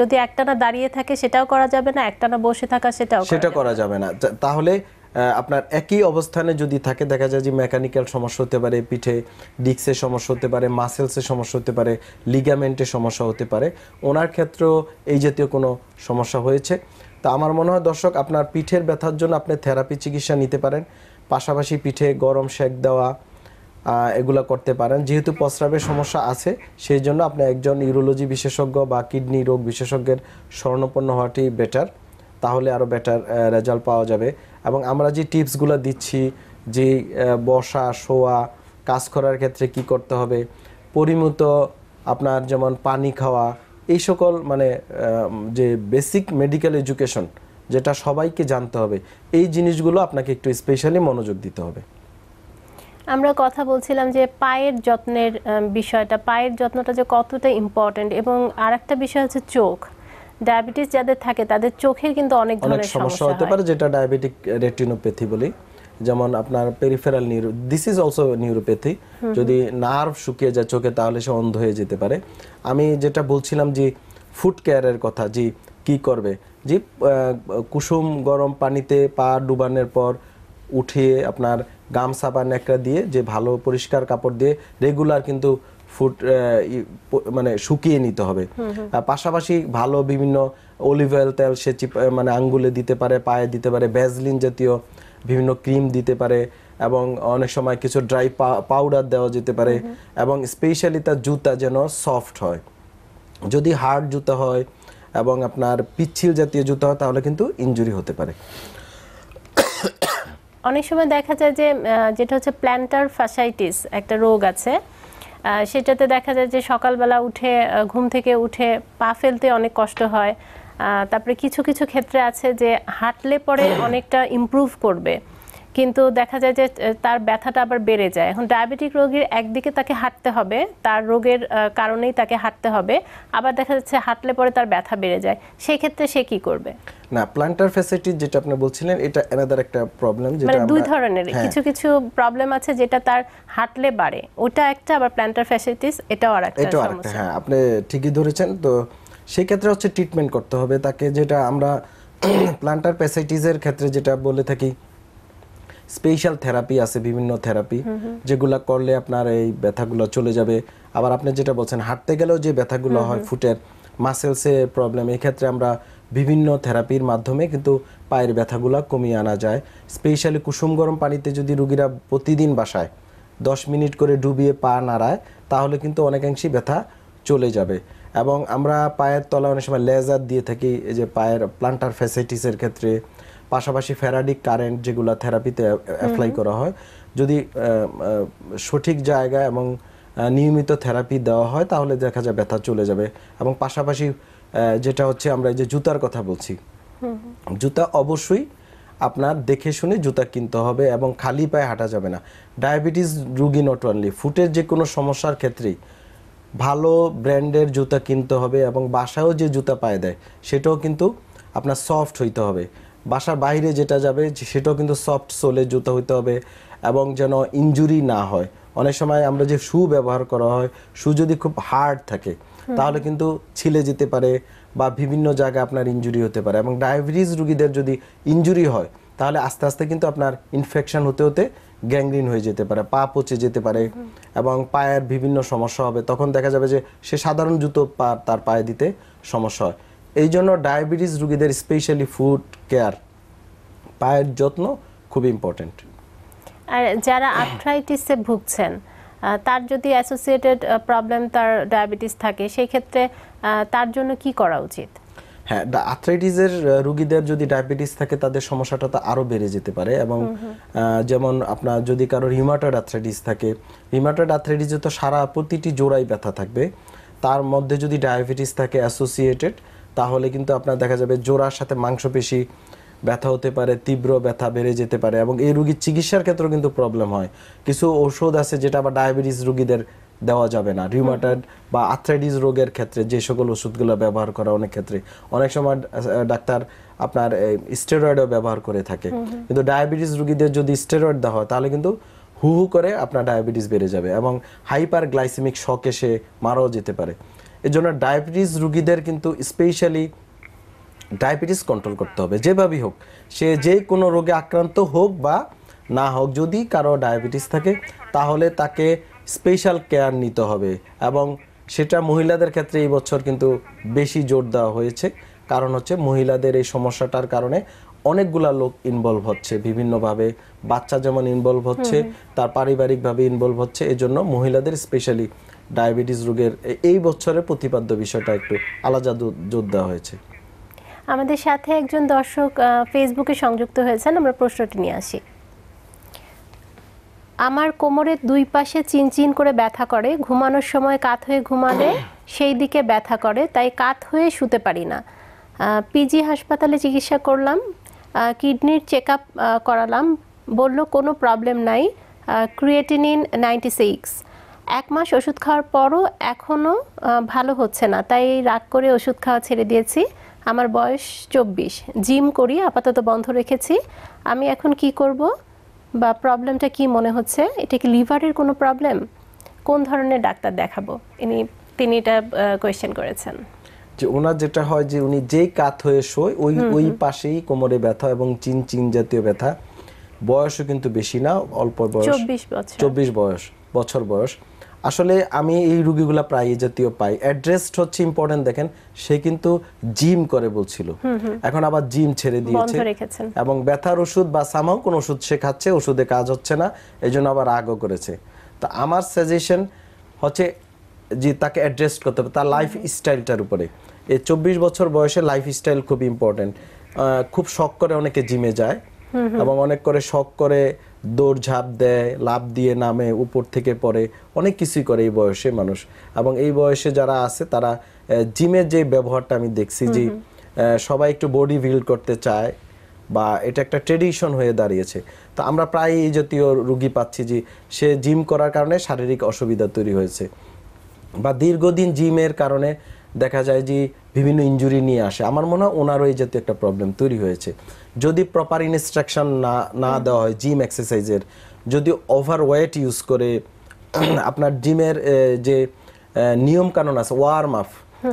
যদি একটানা দাঁড়িয়ে থাকে সেটাও করা যাবে না একটানা বসে থাকা সেটাও সেটা করা যাবে না তাহলে আপনার একই অবস্থানে যদি থাকে দেখা যায় যে মেকানিক্যাল সমস্যা হতে পারে পিঠে ডিক্সের সমস্যা হতে পারে মাসেলসের সমস্যা হতে পারে লিগামেন্টের সমস্যা হতে পারে ওনার ক্ষেত্রেও এই জাতীয় কোনো সমস্যা হয়েছে তা আমার মনে হয় দর্শক আপনার পিঠের ব্যথার জন্য আপনি থেরাপি চিকিৎসা নিতে পারেন পাশাপাশি পিঠে গরম শেক দেওয়া এগুলা করতে পারেন যেহেতু প্রস্রাবের সমস্যা আছে সেই জন্য আপনি একজন ইউরোলজি বিশেষজ্ঞ বা কিডনি রোগ বিশেষজ্ঞের স্বর্ণপন্ন হওয়াটি বেটার তাহলে আরও বেটার রেজাল্ট পাওয়া যাবে এবং আমরা যে টিপসগুলো দিচ্ছি যে বসা শোয়া কাজ করার ক্ষেত্রে কি করতে হবে পরিমিত আপনার যেমন পানি খাওয়া এই সকল মানে যে বেসিক মেডিকেল এডুকেশন যেটা সবাইকে জানতে হবে এই জিনিসগুলো আপনাকে একটু স্পেশালি মনোযোগ দিতে হবে আমরা কথা বলছিলাম যে পায়ের যত্নের বিষয়টা পায়ের যত্নটা যে কতটা ইম্পর্টেন্ট এবং আর একটা বিষয় হচ্ছে চোখ ডায়াবেটিস যাদের থাকে তাদের চোখের কিন্তু অনেক ধরনের সমস্যা হতে পারে যেটা ডায়াবেটিক রেটিনোপ্যাথি বলি যেমন আপনার peripheral neuro this is also neuropathy যদি নার্ভ শুকিয়ে যায় চোখে তাহলে সে অন্ধ হয়ে যেতে পারে আমি যেটা বলছিলাম যে ফুড কেয়ারের কথা যে কি করবে যে কুসুম গরম পানিতে পা ডুবানোর পর উঠিয়ে আপনার গামছা বা ন্যাকড়া দিয়ে যে ভালো পরিষ্কার কাপড় দিয়ে রেগুলার কিন্তু ফুট মানে শুকিয়ে নিতে হবে পাশাপাশি ভালো বিভিন্ন অলিভ অয়েল তেল সে মানে আঙ্গুলে দিতে পারে পায়ে দিতে পারে ব্যাজলিন জাতীয় বিভিন্ন ক্রিম দিতে পারে এবং অনেক সময় কিছু ড্রাই পাউডার দেওয়া যেতে পারে এবং স্পেশালি তার জুতা যেন সফট হয় যদি হার্ড জুতা হয় এবং আপনার পিচ্ছিল জাতীয় জুতা হয় তাহলে কিন্তু ইঞ্জুরি হতে পারে অনেক সময় দেখা যায় যে যেটা হচ্ছে প্ল্যান্টার ফ্যাসাইটিস একটা রোগ আছে সেটাতে দেখা যায় যে সকালবেলা উঠে ঘুম থেকে উঠে পা ফেলতে অনেক কষ্ট হয় তারপরে কিছু কিছু ক্ষেত্রে আছে যে হাঁটলে পরে অনেকটা ইম্প্রুভ করবে কিন্তু দেখা যায় যে তার ব্যথাটা আবার বেড়ে যায় এখন ডায়াবেটিক রোগীর একদিকে তাকে হাঁটতে হবে তার রোগের কারণেই তাকে হাঁটতে হবে আবার দেখা যাচ্ছে হাঁটলে পরে তার ব্যথা বেড়ে যায় সেই ক্ষেত্রে সে কি করবে না প্ল্যান্টার ফ্যাসিলিটি যেটা আপনি বলছিলেন এটা অ্যানাদার একটা প্রবলেম যেটা মানে দুই ধরনের হ্যাঁ। কিছু কিছু প্রবলেম আছে যেটা তার হাঁটলে বাড়ে ওটা একটা আবার প্ল্যান্টার ফ্যাসিলিটিস এটাও আর একটা এটাও আরেকটা হ্যাঁ আপনি ঠিকই ধরেছেন তো সেই ক্ষেত্রে হচ্ছে ট্রিটমেন্ট করতে হবে তাকে যেটা আমরা প্ল্যান্টার প্যাসাইটিসের ক্ষেত্রে যেটা বলে থাকি স্পেশাল থেরাপি আছে বিভিন্ন থেরাপি যেগুলো করলে আপনার এই ব্যথাগুলো চলে যাবে আবার আপনি যেটা বলছেন হাঁটতে গেলেও যে ব্যথাগুলো হয় ফুটের মাসেলসের প্রবলেম এক্ষেত্রে আমরা বিভিন্ন থেরাপির মাধ্যমে কিন্তু পায়ের ব্যথাগুলো কমিয়ে আনা যায় স্পেশালি কুসুম গরম পানিতে যদি রুগীরা প্রতিদিন বাসায় দশ মিনিট করে ডুবিয়ে পা নাড়ায় তাহলে কিন্তু অনেকাংশই ব্যথা চলে যাবে এবং আমরা পায়ের তলা অনেক সময় লেজার দিয়ে থাকি এই যে পায়ের প্লান্টার ফ্যাসিলিটিসের ক্ষেত্রে পাশাপাশি ফ্যারাডিক কারেন্ট যেগুলো থেরাপিতে অ্যাপ্লাই করা হয় যদি সঠিক জায়গা এবং নিয়মিত থেরাপি দেওয়া হয় তাহলে দেখা যায় ব্যথা চলে যাবে এবং পাশাপাশি যেটা হচ্ছে আমরা যে জুতার কথা বলছি জুতা অবশ্যই আপনার দেখে শুনে জুতা কিনতে হবে এবং খালি পায়ে হাঁটা যাবে না ডায়াবেটিস রুগী নট অনলি ফুটের যে কোনো সমস্যার ক্ষেত্রেই ভালো ব্র্যান্ডের জুতা কিনতে হবে এবং বাসায়ও যে জুতা পায়ে দেয় সেটাও কিন্তু আপনার সফট হইতে হবে বাসার বাইরে যেটা যাবে সেটাও কিন্তু সফট সোলে জুতো হইতে হবে এবং যেন ইঞ্জুরি না হয় অনেক সময় আমরা যে শু ব্যবহার করা হয় শু যদি খুব হার্ড থাকে তাহলে কিন্তু ছিলে যেতে পারে বা বিভিন্ন জায়গায় আপনার ইঞ্জুরি হতে পারে এবং ডায়াবেটিস রুগীদের যদি ইঞ্জুরি হয় তাহলে আস্তে আস্তে কিন্তু আপনার ইনফেকশন হতে হতে গ্যাংগ্রিন হয়ে যেতে পারে পা পচে যেতে পারে এবং পায়ের বিভিন্ন সমস্যা হবে তখন দেখা যাবে যে সে সাধারণ জুতো পা তার পায়ে দিতে সমস্যা হয় এই জন্য ডায়াবেটিস রুগীদের স্পেশালি ফুড কেয়ার পায়ের যত্ন খুব ইম্পর্টেন্ট আর যারা আর্থ্রাইটিসে ভুগছেন তার যদি অ্যাসোসিয়েটেড প্রবলেম তার ডায়াবেটিস থাকে সেই ক্ষেত্রে তার জন্য কি করা উচিত হ্যাঁ আর্থ্রাইটিসের রুগীদের যদি ডায়াবেটিস থাকে তাদের সমস্যাটা তো আরও বেড়ে যেতে পারে এবং যেমন আপনার যদি কারো রিমাটয়েড আর্থ্রাইটিস থাকে রিমাটয়েড আর্থ্রাইটিসে তো সারা প্রতিটি জোড়াই ব্যথা থাকবে তার মধ্যে যদি ডায়াবেটিস থাকে অ্যাসোসিয়েটেড তাহলে কিন্তু আপনার দেখা যাবে জোড়ার সাথে মাংসপেশি ব্যথা হতে পারে তীব্র ব্যথা বেড়ে যেতে পারে এবং এই রুগীর চিকিৎসার ক্ষেত্রেও কিন্তু প্রবলেম হয় কিছু ওষুধ আছে যেটা আবার ডায়াবেটিস রুগীদের দেওয়া যাবে না রিউমাটাইড বা আর্থ্রাইটিস রোগের ক্ষেত্রে যে সকল ওষুধগুলো ব্যবহার করা অনেক ক্ষেত্রে অনেক সময় ডাক্তার আপনার স্টেরয়েডও ব্যবহার করে থাকে কিন্তু ডায়াবেটিস রুগীদের যদি স্টেরয়েড দেওয়া হয় তাহলে কিন্তু হু হু করে আপনার ডায়াবেটিস বেড়ে যাবে এবং হাইপার গ্লাইসেমিক শকে সে মারাও যেতে পারে এজন্য ডায়াবেটিস রুগীদের কিন্তু স্পেশালি ডায়াবেটিস কন্ট্রোল করতে হবে যেভাবেই হোক সে যে কোনো রোগে আক্রান্ত হোক বা না হোক যদি কারো ডায়াবেটিস থাকে তাহলে তাকে স্পেশাল কেয়ার নিতে হবে এবং সেটা মহিলাদের ক্ষেত্রে এই বছর কিন্তু বেশি জোর দেওয়া হয়েছে কারণ হচ্ছে মহিলাদের এই সমস্যাটার কারণে অনেকগুলা লোক ইনভলভ হচ্ছে বিভিন্নভাবে বাচ্চা যেমন ইনভলভ হচ্ছে তার পারিবারিকভাবে ইনভলভ হচ্ছে এজন্য মহিলাদের স্পেশালি ডায়াবেটিস রোগের এই বছরের প্রতিপাদ্য বিষয়টা একটু আলাদা জোর দেওয়া হয়েছে আমাদের সাথে একজন দর্শক ফেসবুকে সংযুক্ত হয়েছেন আমরা প্রশ্নটি নিয়ে আসি আমার কোমরের দুই পাশে চিনচিন করে ব্যথা করে ঘুমানোর সময় কাত হয়ে ঘুমালে সেই দিকে ব্যথা করে তাই কাত হয়ে শুতে পারি না পিজি হাসপাতালে চিকিৎসা করলাম কিডনির চেক করালাম বলল কোনো প্রবলেম নাই ক্রিয়েটিনিন নাইনটি সিক্স এক মাস ওষুধ খাওয়ার পরও এখনও ভালো হচ্ছে না তাই রাগ করে ওষুধ খাওয়া ছেড়ে দিয়েছি আমার বয়স চব্বিশ জিম করি আপাতত বন্ধ রেখেছি আমি এখন কি করব বা প্রবলেমটা কি মনে হচ্ছে এটা কি লিভারের কোনো প্রবলেম কোন ধরনের ডাক্তার দেখাবো ইনি তিনি এটা কোয়েশ্চেন করেছেন যে ওনার যেটা হয় যে উনি যেই কাত হয়ে শোয় ওই ওই পাশেই কোমরে ব্যথা এবং চিন চিন জাতীয় ব্যথা বয়সও কিন্তু বেশি না অল্প বয়স চব্বিশ বছর চব্বিশ বয়স বছর বয়স আসলে আমি এই রুগীগুলা প্রায় এই জাতীয় পাই অ্যাড্রেস হচ্ছে ইম্পর্টেন্ট দেখেন সে কিন্তু জিম করে বলছিল এখন আবার জিম ছেড়ে দিয়েছে এবং ব্যথার ওষুধ বা সামাও কোন ওষুধ সে খাচ্ছে ওষুধে কাজ হচ্ছে না এই জন্য আবার রাগও করেছে তা আমার সাজেশন হচ্ছে যে তাকে অ্যাড্রেস করতে হবে তার লাইফ স্টাইলটার উপরে এই চব্বিশ বছর বয়সে লাইফ স্টাইল খুব ইম্পর্টেন্ট খুব শখ করে অনেকে জিমে যায় এবং অনেক করে শখ করে দৌড়ঝাঁপ দেয় লাভ দিয়ে নামে উপর থেকে পড়ে অনেক কিছুই করে এই বয়সে মানুষ এবং এই বয়সে যারা আছে তারা জিমের যে ব্যবহারটা আমি দেখছি যে সবাই একটু বডি বিল্ড করতে চায় বা এটা একটা ট্রেডিশন হয়ে দাঁড়িয়েছে তো আমরা প্রায় এই জাতীয় রুগী পাচ্ছি যে সে জিম করার কারণে শারীরিক অসুবিধা তৈরি হয়েছে বা দীর্ঘদিন জিমের কারণে দেখা যায় যে বিভিন্ন ইঞ্জুরি নিয়ে আসে আমার মনে হয় ওনারও এই জাতীয় একটা প্রবলেম তৈরি হয়েছে যদি প্রপার ইনস্ট্রাকশন না না দেওয়া হয় জিম এক্সারসাইজের যদি ওভার ওয়েট ইউজ করে আপনার জিমের যে নিয়ম কানুন আছে ওয়ার্ম আপ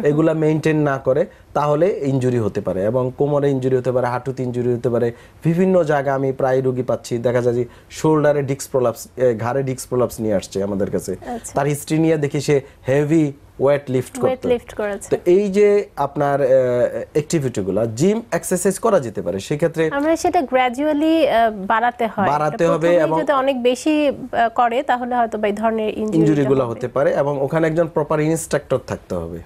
এগুলা মেনটেন না করে তাহলে ইঞ্জুরি হতে পারে এবং কোমরে ইঞ্জুরি হতে পারে হাঁটুতে ইঞ্জুরি হতে পারে বিভিন্ন জায়গা আমি প্রায় রুগী পাচ্ছি দেখা যায় যে শোল্ডারে ডিস্ক প্রলাপস ঘাড়ে ডিস্ক প্রলাপস নিয়ে আসছে আমাদের কাছে আচ্ছা। তার হিস্ট্রি নিয়ে দেখি সে হেভি ওয়েট লিফট করতে লিফট করেছে তো এই যে আপনার অ্যাক্টিভিটিগুলো জিম এক্সারসাইজ করা যেতে পারে সেই ক্ষেত্রে আমরা সেটা গ্র্যাজুয়ালি বাড়াতে হয় বাড়াতে হবে এবং যদি অনেক বেশি করে তাহলে হয়তো এই ধরনের ইনজুরি গুলো হতে পারে এবং ওখানে একজন প্রপার ইনস্ট্রাক্টর থাকতে হবে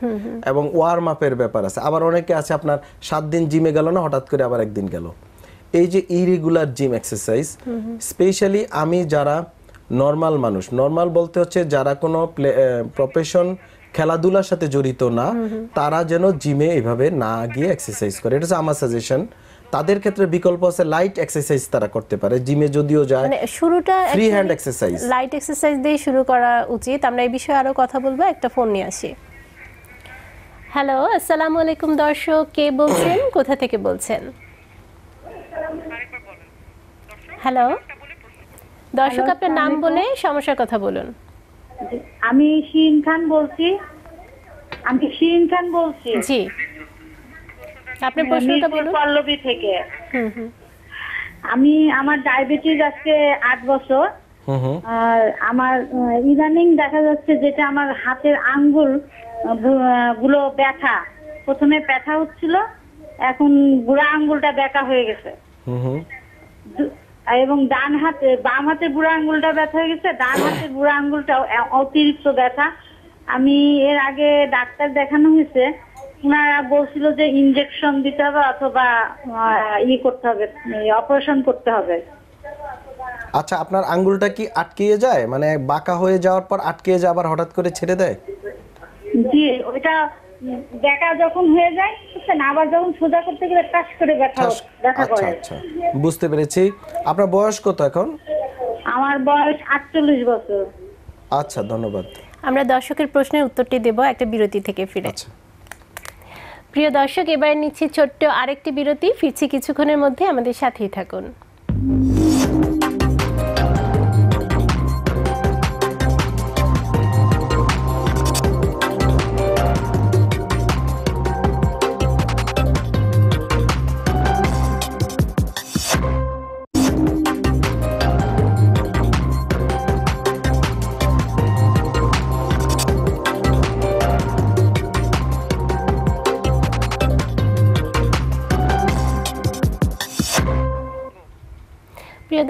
এবং ওয়ার্ম আপের ব্যাপার আছে আবার অনেকে আছে আপনার সাত দিন জিমে গেল না হঠাৎ করে আবার একদিন গেল এই যে ইরেগুলার জিম এক্সারসাইজ স্পেশালি আমি যারা নর্মাল মানুষ নর্মাল বলতে হচ্ছে যারা কোনো প্রফেশন খেলাধুলার সাথে জড়িত না তারা যেন জিমে এভাবে না গিয়ে এক্সারসাইজ করে এটা আমার সাজেশন তাদের ক্ষেত্রে বিকল্প আছে লাইট এক্সারসাইজ তারা করতে পারে জিমে যদিও যায় মানে শুরুটা free hand exercise light exercise দিয়ে শুরু করা উচিত আমরা এই বিষয়ে আরো কথা বলবো একটা ফোন নিয়ে আসি হ্যালো আসসালামু আলাইকুম দর্শক কে বলছেন কোথা থেকে বলছেন হ্যালো দর্শক আপনার নাম বলে সমস্যার কথা বলুন আমি শিন খান বলছি আমি শিন খান বলছি জি আপনি প্রশ্নটা বলুন পল্লবী থেকে আমি আমার ডায়াবেটিস আজকে আট বছর আর আমার ইদানিং দেখা যাচ্ছে যেটা আমার হাতের আঙ্গুল গুলো ব্যথা প্রথমে ব্যথা হচ্ছিল এখন বুড়া আঙ্গুলটা ব্যথা হয়ে গেছে এবং ডান হাতে বাম হাতে বুড়া আঙ্গুলটা ব্যথা হয়ে গেছে ডান হাতে বুড়া আঙ্গুলটাও অতিরিক্ত ব্যথা আমি এর আগে ডাক্তার দেখানো হয়েছে ওনারা বলছিল যে ইনজেকশন দিতে হবে অথবা ই ইয়ে করতে হবে অপারেশন করতে হবে আচ্ছা আপনার আঙ্গুলটা কি আটকিয়ে যায় মানে বাঁকা হয়ে যাওয়ার পর আটকিয়ে যায় আবার হঠাৎ করে ছেড়ে দেয় জি ওইটা দেখা যখন হয়ে যায় বুঝছেন আবার যখন সোজা করতে গেলে টাচ করে ব্যথা ব্যথা আচ্ছা, করে আচ্ছা বুঝতে পেরেছি আপনার বয়স কত এখন আমার বয়স 48 বছর আচ্ছা ধন্যবাদ আমরা দর্শকের প্রশ্নের উত্তরটি দেব একটা বিরতি থেকে ফিরে আচ্ছা প্রিয় দর্শক এবারে নিচ্ছি ছোট্ট আরেকটি বিরতি ফিরছি কিছুক্ষণের মধ্যে আমাদের সাথেই থাকুন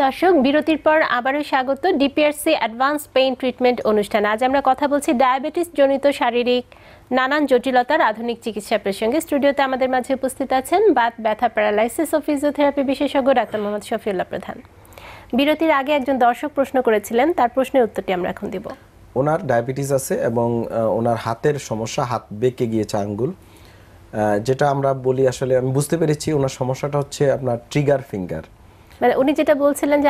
দর্শক বিরতির পর আবারও স্বাগত ডিপিআরসি অ্যাডভান্স পেইন ট্রিটমেন্ট অনুষ্ঠান আজ আমরা কথা বলছি ডায়াবেটিস জনিত শারীরিক নানান জটিলতার আধুনিক চিকিৎসা প্রসঙ্গে স্টুডিওতে আমাদের মাঝে উপস্থিত আছেন বাত ব্যথা প্যারালাইসিস ও ফিজিওথেরাপি বিশেষজ্ঞ ডাক্তার মোহাম্মদ শফিউল্লাহ প্রধান বিরতির আগে একজন দর্শক প্রশ্ন করেছিলেন তার প্রশ্নের উত্তরটি আমরা এখন দিব ওনার ডায়াবেটিস আছে এবং ওনার হাতের সমস্যা হাত বেঁকে গিয়েছে আঙ্গুল যেটা আমরা বলি আসলে আমি বুঝতে পেরেছি ওনার সমস্যাটা হচ্ছে আপনার ট্রিগার ফিঙ্গার মানে উনি যেটা বলছিলেন যে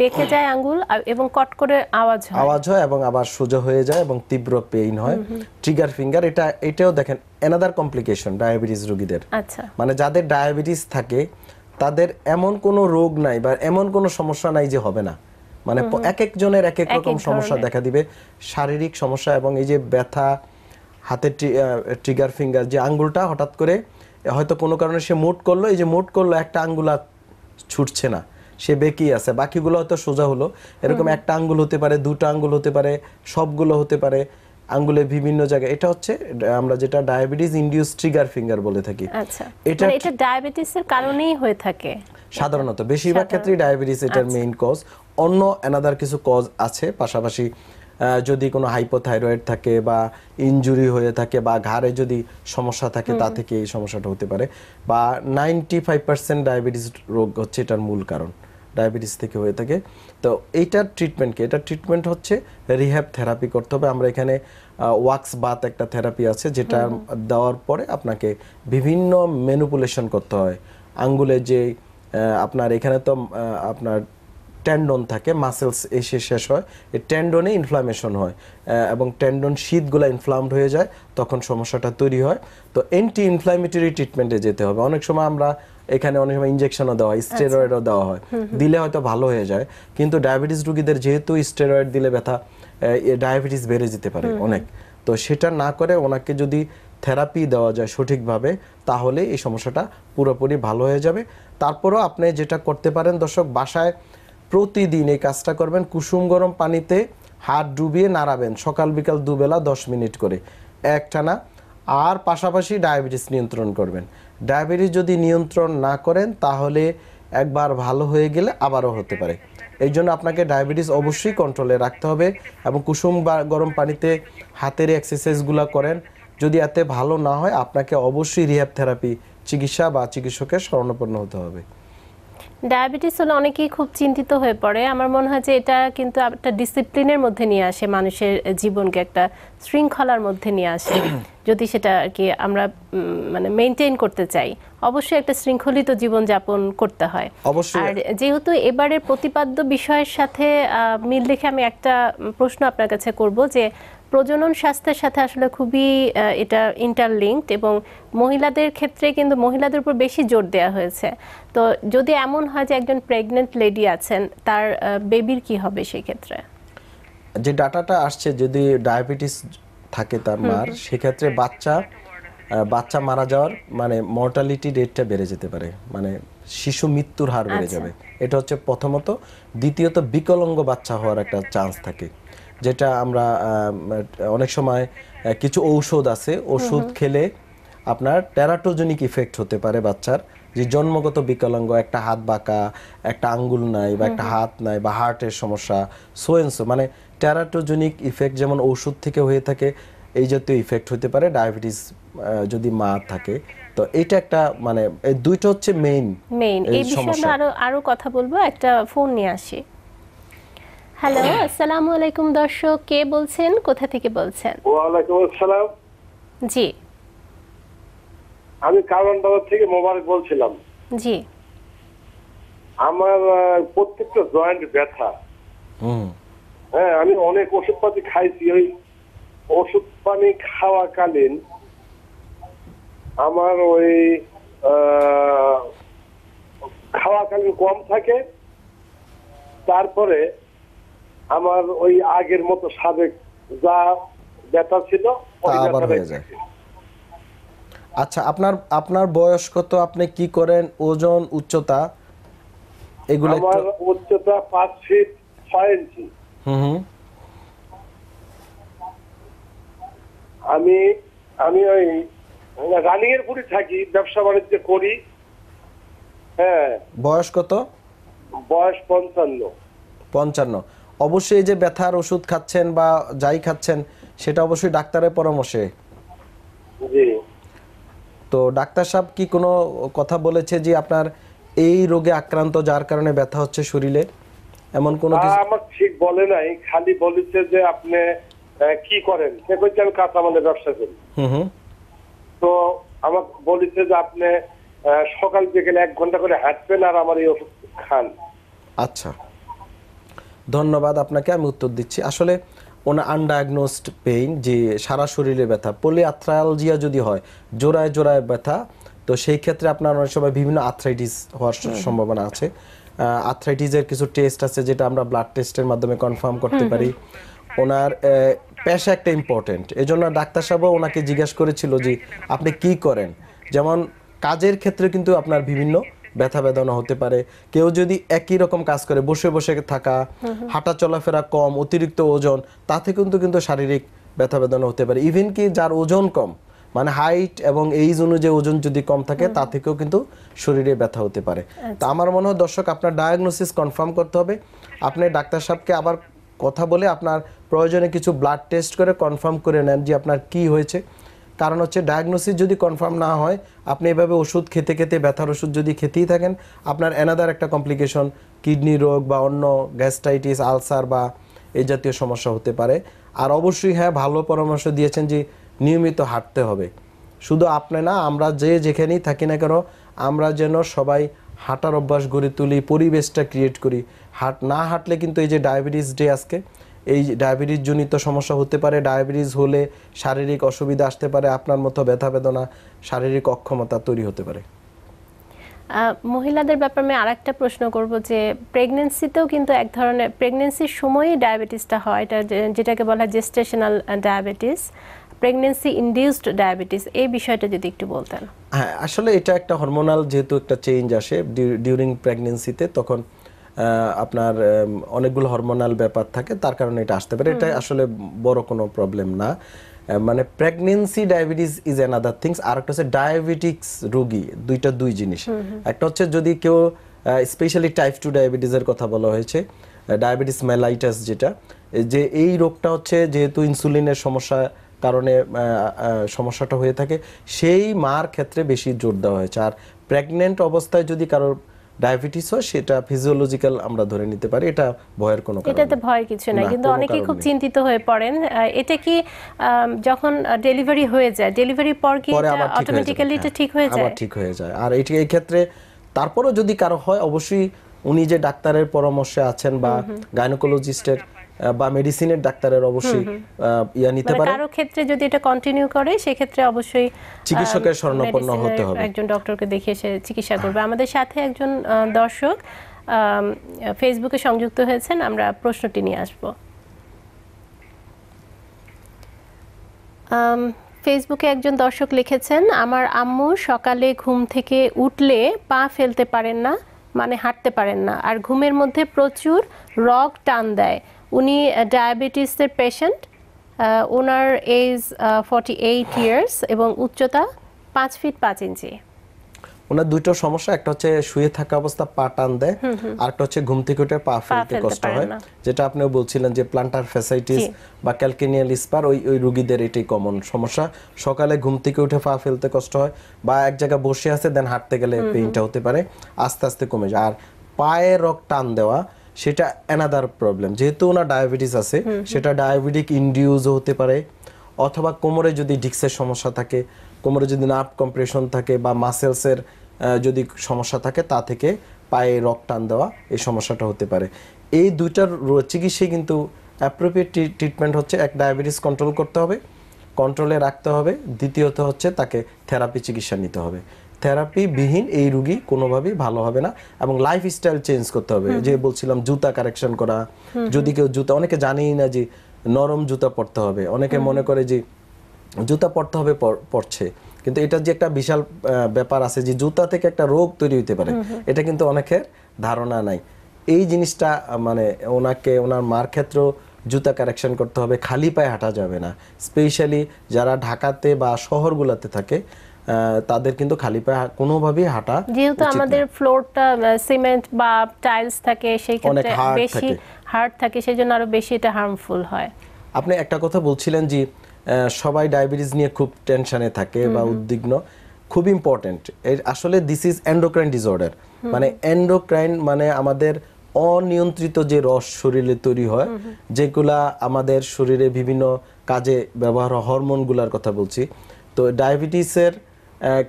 বেঁকে যায় আঙ্গুল এবং কট করে আওয়াজ হয় আওয়াজ হয় এবং আবার সোজা হয়ে যায় এবং তীব্র পেইন হয় ট্রিগার ফিঙ্গার এটা এটাও দেখেন অ্যানাদার কমপ্লিকেশন ডায়াবেটিস রোগীদের আচ্ছা মানে যাদের ডায়াবেটিস থাকে তাদের এমন কোনো রোগ নাই বা এমন কোনো সমস্যা নাই যে হবে না মানে এক একজনের এক এক রকম সমস্যা দেখা দিবে শারীরিক সমস্যা এবং এই যে ব্যথা হাতের ট্রিগার ফিঙ্গার যে আঙ্গুলটা হঠাৎ করে হয়তো কোনো কারণে সে মোট করলো এই যে মোট করলো একটা আঙ্গুল ছুটছে না সে বেঁকেই আছে বাকিগুলো হয়তো সোজা হলো এরকম একটা আঙ্গুল হতে পারে দুটা আঙ্গুল হতে পারে সবগুলো হতে পারে আঙ্গুলের বিভিন্ন জায়গায় এটা হচ্ছে আমরা যেটা ডায়াবেটিস ইন্ডিউস ট্রিগার ফিঙ্গার বলে থাকি আচ্ছা। এটা মানে এটা ডায়াবেটিসের কারণেই হয়ে থাকে সাধারণত বেশিরভাগ ক্ষেত্রেই ডায়াবেটিস এটার মেইন আচ্ছা। কজ অন্য অ্যানাদার কিছু কজ আছে পাশাপাশি যদি কোনো হাইপোথাইরয়েড থাকে বা ইঞ্জুরি হয়ে থাকে বা ঘাড়ে যদি সমস্যা থাকে তা থেকে এই সমস্যাটা হতে পারে বা নাইনটি ফাইভ পার্সেন্ট ডায়াবেটিস রোগ হচ্ছে এটার মূল কারণ ডায়াবেটিস থেকে হয়ে থাকে তো এইটার ট্রিটমেন্ট কি এটার ট্রিটমেন্ট হচ্ছে রিহ্যাব থেরাপি করতে হবে আমরা এখানে ওয়াক্স বাত একটা থেরাপি আছে যেটা দেওয়ার পরে আপনাকে বিভিন্ন ম্যানুপুলেশন করতে হয় আঙ্গুলে যে আপনার এখানে তো আপনার ট্যান্ডন থাকে মাসেলস এসে শেষ হয় এই ট্যান্ডনে ইনফ্লামেশন হয় এবং ট্যান্ডন শীতগুলো ইনফ্লামড হয়ে যায় তখন সমস্যাটা তৈরি হয় তো অ্যান্টি ইনফ্লামেটরি ট্রিটমেন্টে যেতে হবে অনেক সময় আমরা এখানে অনেক সময় ইঞ্জেকশনও দেওয়া হয় স্টেরয়েডও আচ্ছা। দেওয়া হয় দিলে হয়তো ভালো হয়ে যায় কিন্তু ডায়াবেটিস রুগীদের যেহেতু স্টেরয়েড দিলে ব্যথা ডায়াবেটিস বেড়ে যেতে পারে অনেক তো সেটা না করে ওনাকে যদি থেরাপি দেওয়া যায় সঠিকভাবে তাহলে এই সমস্যাটা পুরোপুরি ভালো হয়ে যাবে তারপরেও আপনি যেটা করতে পারেন দর্শক বাসায় প্রতিদিন এই কাজটা করবেন কুসুম গরম পানিতে হাত ডুবিয়ে নাড়াবেন সকাল বিকাল দুবেলা দশ মিনিট করে একটানা আর পাশাপাশি ডায়াবেটিস নিয়ন্ত্রণ করবেন ডায়াবেটিস যদি নিয়ন্ত্রণ না করেন তাহলে একবার ভালো হয়ে গেলে আবারও হতে পারে এই জন্য আপনাকে ডায়াবেটিস অবশ্যই কন্ট্রোলে রাখতে হবে এবং কুসুম বা গরম পানিতে হাতের এক্সারসাইজগুলো করেন যদি এতে ভালো না হয় আপনাকে অবশ্যই রিহ্যাব থেরাপি চিকিৎসা বা চিকিৎসকের শরণাপন্ন হতে হবে ডায়াবেটিস হলে অনেকেই খুব চিন্তিত হয়ে পড়ে আমার মনে হয় যে এটা কিন্তু একটা ডিসিপ্লিনের মধ্যে নিয়ে আসে মানুষের জীবনকে একটা শৃঙ্খলার মধ্যে নিয়ে আসে যদি সেটা আর কি আমরা মানে মেনটেন করতে চাই অবশ্যই একটা শৃঙ্খলিত জীবন যাপন করতে হয় আর যেহেতু এবারের প্রতিপাদ্য বিষয়ের সাথে মিল রেখে আমি একটা প্রশ্ন আপনার কাছে করব যে প্রজনন স্বাস্থ্যের সাথে আসলে খুবই এটা ইন্টারলিঙ্কড এবং মহিলাদের ক্ষেত্রে কিন্তু মহিলাদের উপর বেশি জোর দেওয়া হয়েছে তো যদি এমন হয় যে একজন প্রেগনেন্ট লেডি আছেন তার বেবির কি হবে সেই ক্ষেত্রে যে ডাটাটা আসছে যদি ডায়াবেটিস থাকে তার মার সেক্ষেত্রে বাচ্চা বাচ্চা মারা যাওয়ার মানে মর্টালিটি রেটটা বেড়ে যেতে পারে মানে শিশু মৃত্যুর হার বেড়ে আচ্ছা। যাবে এটা হচ্ছে প্রথমত দ্বিতীয়ত বিকলঙ্গ বাচ্চা হওয়ার একটা চান্স থাকে যেটা আমরা অনেক সময় কিছু ঔষধ আছে ওষুধ খেলে আপনার টেরাটোজেনিক ইফেক্ট হতে পারে বাচ্চার যে জন্মগত বিকলাঙ্গ একটা হাত বাঁকা একটা আঙ্গুল নাই বা একটা হাত নাই বা হার্টের সমস্যা সোয়েন্সো মানে টেরাটোজেনিক ইফেক্ট যেমন ওষুধ থেকে হয়ে থাকে এই জাতীয় ইফেক্ট হতে পারে ডায়াবেটিস যদি মা থাকে তো এটা একটা মানে এই দুইটা হচ্ছে মেইন মেইন এই বিষয়ে আমরা আরো আরো কথা বলবো একটা ফোন নিয়ে আসি হ্যালো আসসালামু আলাইকুম দর্শক কে বলছেন কোথা থেকে বলছেন ওয়ালাইকুম আসসালাম জি আমি কারওয়ানবাজার থেকে মোবারক বলছিলাম জি আমার প্রত্যেকটা জয়েন্ট ব্যথা হ্যাঁ আমি অনেক ওষুধ পাতি খাইছি ওই ওষুধ পানি খাওয়াকালীন আমার ওই খাওয়াকালীন কম থাকে তারপরে আমার ওই আগের মতো সাবেক যা ব্যথা ছিল আবার হয়ে যায় আচ্ছা আপনার আপনার বয়স কত আপনি কি করেন ওজন উচ্চতা এগুলো আমার উচ্চতা 5 ফিট 6 ইঞ্চি হুম হুম আমি আমি ওই রানিং এর পুরি থাকি ব্যবসা বাণিজ্য করি হ্যাঁ বয়স কত বয়স পঞ্চান্ন পঞ্চান্ন অবশ্যই যে ব্যথার ওষুধ খাচ্ছেন বা যাই খাচ্ছেন সেটা অবশ্যই ডাক্তারের পরামর্শে তো ডাক্তার সাহেব কি কোনো কথা বলেছে যে আপনার এই রোগে আক্রান্ত যার কারণে ব্যথা হচ্ছে শরীরে এমন কোনো কিছু আমার ঠিক বলে নাই খালি বলেছে যে আপনি কি করেন সে কইছে কাঁচা কাঁচামালের ব্যবসা করি তো আমার বলেছে যে আপনি সকাল বিকেলে এক ঘন্টা করে হাঁটবেন আর আমার এই ওষুধ খান আচ্ছা ধন্যবাদ আপনাকে আমি উত্তর দিচ্ছি আসলে ওনার আনডায়াগনোসড পেইন যে সারা শরীরে ব্যথা পলি পলিআথ্রালজিয়া যদি হয় জোড়ায় জোড়ায় ব্যথা তো সেই ক্ষেত্রে আপনার অনেক সময় বিভিন্ন আর্থ্রাইটিস হওয়ার সম্ভাবনা আছে আর্থ্রাইটিসের কিছু টেস্ট আছে যেটা আমরা ব্লাড টেস্টের মাধ্যমে কনফার্ম করতে পারি ওনার পেশা একটা ইম্পর্টেন্ট এই জন্য ডাক্তার সাহেবও ওনাকে জিজ্ঞাসা করেছিল যে আপনি কি করেন যেমন কাজের ক্ষেত্রে কিন্তু আপনার বিভিন্ন ব্যথা বেদনা হতে পারে কেউ যদি একই রকম কাজ করে বসে বসে থাকা হাঁটা চলাফেরা কম অতিরিক্ত ওজন তাতে কিন্তু কিন্তু শারীরিক ব্যথা বেদনা হতে পারে ইভেন কি যার ওজন কম মানে হাইট এবং এইজ অনুযায়ী ওজন যদি কম থাকে তা থেকেও কিন্তু শরীরে ব্যথা হতে পারে আচ্ছা। তা আমার মনে হয় দর্শক আপনার ডায়াগনোসিস কনফার্ম করতে হবে আপনি ডাক্তার সাহেবকে আবার কথা বলে আপনার প্রয়োজনে কিছু ব্লাড টেস্ট করে কনফার্ম করে নেন যে আপনার কি হয়েছে কারণ হচ্ছে ডায়াগনোসিস যদি কনফার্ম না হয় আপনি এভাবে ওষুধ খেতে খেতে ব্যথার ওষুধ যদি খেতেই থাকেন আপনার অ্যানাদার একটা কমপ্লিকেশন কিডনি রোগ বা অন্য গ্যাস্ট্রাইটিস আলসার বা এই জাতীয় সমস্যা হতে পারে আর অবশ্যই হ্যাঁ ভালো পরামর্শ দিয়েছেন যে নিয়মিত হাঁটতে হবে শুধু আপনি না আমরা যে যেখানেই থাকি না কেন আমরা যেন সবাই হাঁটার অভ্যাস গড়ে তুলি পরিবেশটা ক্রিয়েট করি হাট না হাঁটলে কিন্তু এই যে ডায়াবেটিস ডে আজকে এই ডায়াবেটিসজনিত সমস্যা হতে পারে ডায়াবেটিস হলে শারীরিক অসুবিধা আসতে পারে আপনার মতো ব্যথা বেদনা শারীরিক অক্ষমতা তৈরি হতে পারে মহিলাদের ব্যাপারে আমি আরেকটা প্রশ্ন করব যে প্রেগনেন্সিতেও কিন্তু এক ধরনের প্রেগনেন্সির সময়ই ডায়াবেটিসটা হয় এটা যেটাকে বলা হয় gestational diabetes pregnancy induced diabetes এই বিষয়টা যদি একটু বলতেন হ্যাঁ আসলে এটা একটা হরমোনাল যেহেতু একটা চেঞ্জ আসে ডিউরিং প্রেগনেন্সিতে তখন আপনার অনেকগুলো হরমোনাল ব্যাপার থাকে তার কারণে এটা আসতে পারে এটা আসলে বড় কোনো প্রবলেম না মানে pregnancy diabetes is other things আর একটা হচ্ছে ডায়াবেটিক্স রোগী দুইটা দুই জিনিস একটা হচ্ছে যদি কেউ স্পেশালি টাইপ টু ডায়াবেটিসের কথা বলা হয়েছে ডায়াবেটিস মেলাইটাস যেটা যে এই রোগটা হচ্ছে যেহেতু ইনসুলিনের সমস্যা কারণে সমস্যাটা হয়ে থাকে সেই মার ক্ষেত্রে বেশি জোর দেওয়া হয়েছে আর প্রেগনেন্ট অবস্থায় যদি কারোর ডায়াবেটিস হয় সেটা ফিজিওলজিক্যাল আমরা ধরে নিতে পারি এটা ভয়ের কোনো কারণ এটাতে ভয় কিছু না কিন্তু অনেকেই খুব চিন্তিত হয়ে পড়েন এটা কি যখন ডেলিভারি হয়ে যায় ডেলিভারির পর কি অটোমেটিক্যালি এটা ঠিক হয়ে যায় হ্যাঁ, আবার ঠিক হয়ে যায় আর এটি এই ক্ষেত্রে তারপরও যদি কারো হয় অবশ্যই উনি যে ডাক্তারের পরামর্শে আছেন বা গাইনোকোলজিস্টের বা মেডিসিনের ডাক্তারের অবশ্যই ইয়া নিতে মানে পারে কারো ক্ষেত্রে যদি এটা কন্টিনিউ করে সেই ক্ষেত্রে অবশ্যই চিকিৎসকের শরণাপন্ন হতে হবে একজন ডক্টরকে দেখিয়ে সে চিকিৎসা করবে আমাদের সাথে একজন দর্শক ফেসবুকে সংযুক্ত হয়েছেন আমরা প্রশ্নটি নিয়ে আসব ফেসবুকে একজন দর্শক লিখেছেন আমার আম্মু সকালে ঘুম থেকে উঠলে পা ফেলতে পারেন না মানে হাঁটতে পারেন না আর ঘুমের মধ্যে প্রচুর রক টান দেয় উনি ডায়াবেটিসের পেশেন্ট ওনার এজ ফর্টি এইট ইয়ার্স এবং উচ্চতা পাঁচ ফিট পাঁচ ইঞ্চি ওনার দুটো সমস্যা একটা হচ্ছে শুয়ে থাকা অবস্থা পা টান দেয় আর একটা হচ্ছে ঘুম থেকে উঠে পা ফেলতে কষ্ট হয় যেটা আপনিও বলছিলেন যে প্লান্টার ফ্যাসাইটিস বা ক্যালকেনিয়াল স্পার ওই ওই রুগীদের এটি কমন সমস্যা সকালে ঘুম থেকে উঠে পা ফেলতে কষ্ট হয় বা এক জায়গায় বসে আছে দেন হাঁটতে গেলে পেইনটা হতে পারে আস্তে আস্তে কমে যায় আর পায়ে রক টান দেওয়া সেটা অ্যানাদার প্রবলেম যেহেতু ওনার ডায়াবেটিস আছে সেটা ডায়াবেটিক ইন্ডিউজ হতে পারে অথবা কোমরে যদি ডিক্সের সমস্যা থাকে কোমরে যদি নাপ কম্প্রেশন থাকে বা মাসেলসের যদি সমস্যা থাকে তা থেকে পায়ে রক টান দেওয়া এই সমস্যাটা হতে পারে এই দুইটার চিকিৎসায় কিন্তু অ্যাপ্রোপ্রিয়েট ট্রিটমেন্ট হচ্ছে এক ডায়াবেটিস কন্ট্রোল করতে হবে কন্ট্রোলে রাখতে হবে দ্বিতীয়ত হচ্ছে তাকে থেরাপি চিকিৎসা নিতে হবে থেরাপিবিহীন এই রুগী কোনোভাবেই ভালো হবে না এবং লাইফস্টাইল চেঞ্জ করতে হবে যে বলছিলাম জুতা কারেকশন করা যদি কেউ জুতা অনেকে জানেই না যে নরম জুতা পরতে হবে অনেকে মনে করে যে জুতা পরতে হবে পরছে কিন্তু এটা যে একটা বিশাল ব্যাপার আছে যে জুতা থেকে একটা রোগ তৈরি হতে পারে এটা কিন্তু অনেকের ধারণা নাই এই জিনিসটা মানে ওনাকে ওনার মার ক্ষেত্রেও জুতা কারেকশন করতে হবে খালি পায়ে হাঁটা যাবে না স্পেশালি যারা ঢাকাতে বা শহরগুলোতে থাকে তাদের কিন্তু খালি পায়ে কোনোভাবেই হাঁটা যেহেতু আমাদের ফ্লোরটা সিমেন্ট বা টাইলস থাকে সেই ক্ষেত্রে বেশি হার্ড থাকে জন্য আরো বেশি এটা হার্মফুল হয় আপনি একটা কথা বলছিলেন যে সবাই ডায়াবেটিস নিয়ে খুব টেনশনে থাকে বা উদ্বিগ্ন খুব ইম্পর্টেন্ট এর আসলে দিস ইজ এন্ডোক্রাইন ডিসঅর্ডার মানে এন্ডোক্রাইন মানে আমাদের অনিয়ন্ত্রিত যে রস শরীরে তৈরি হয় যেগুলা আমাদের শরীরে বিভিন্ন কাজে ব্যবহার হরমোনগুলার কথা বলছি তো ডায়াবেটিসের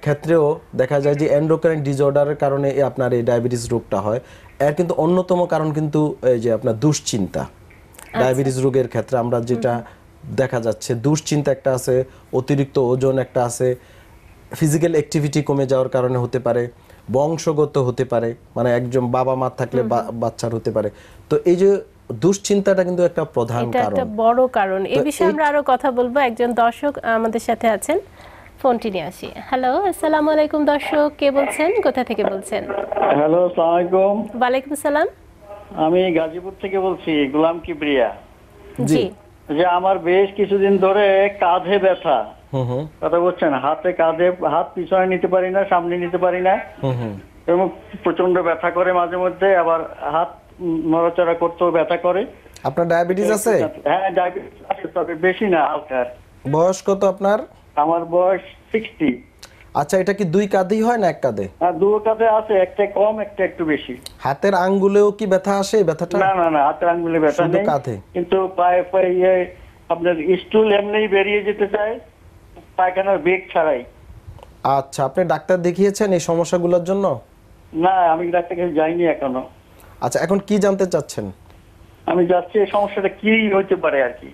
ক্ষেত্রেও দেখা যায় যে অ্যান্ড্রোক্রাইন ডিসঅর্ডারের কারণে আপনার এই ডায়াবেটিস রোগটা হয় এর কিন্তু অন্যতম কারণ কিন্তু এই যে আপনার দুশ্চিন্তা ডায়াবেটিস আচ্ছা। রোগের ক্ষেত্রে আমরা যেটা দেখা যাচ্ছে দুশ্চিন্তা একটা আছে অতিরিক্ত ওজন একটা আছে ফিজিক্যাল অ্যাক্টিভিটি কমে যাওয়ার কারণে হতে পারে বংশগত হতে পারে মানে একজন বাবা মা থাকলে বাচ্চার হতে পারে তো এই যে দুশ্চিন্তাটা কিন্তু একটা প্রধান কারণ এটা একটা বড় কারণ এই বিষয়ে আমরা আরো কথা বলবো একজন দর্শক আমাদের সাথে আছেন ফোনটি নিয়ে আসি হ্যালো আসসালামু আলাইকুম দর্শক কে বলছেন কোথা থেকে বলছেন হ্যালো আসসালামু আলাইকুম ওয়া আলাইকুম সালাম আমি গাজীপুর থেকে বলছি গোলাম কিবরিয়া জি যে আমার বেশ কিছুদিন ধরে কাঁধে ব্যথা কথা বলছেন হাতে কাঁধে হাত পিছনে নিতে পারি না সামনে নিতে পারি না এবং প্রচন্ড ব্যথা করে মাঝে মধ্যে আবার হাত নড়াচড়া করতেও ব্যথা করে আপনার ডায়াবেটিস আছে হ্যাঁ ডায়াবেটিস আছে তবে বেশি না হালকা বয়স কত আপনার আমার বয়স সিক্সটি আচ্ছা এটা কি দুই কাঁধেই হয় না এক কাঁধে দু কাঁধে আছে একটা কম একটা একটু বেশি হাতের আঙ্গুলেও কি ব্যথা আসে ব্যথাটা না না না হাতের আঙ্গুলে ব্যথা নেই কাঁধে কিন্তু পায়ে পায়ে ইয়ে, আপনার স্টুল এমনিই বেরিয়ে যেতে চায় পায়খানার বেগ ছাড়াই আচ্ছা আপনি ডাক্তার দেখিয়েছেন এই সমস্যাগুলোর জন্য না আমি ডাক্তার কাছে যাইনি এখনো আচ্ছা এখন কি জানতে চাচ্ছেন আমি যাচ্ছি এই সমস্যাটা কি হতে পারে আর কি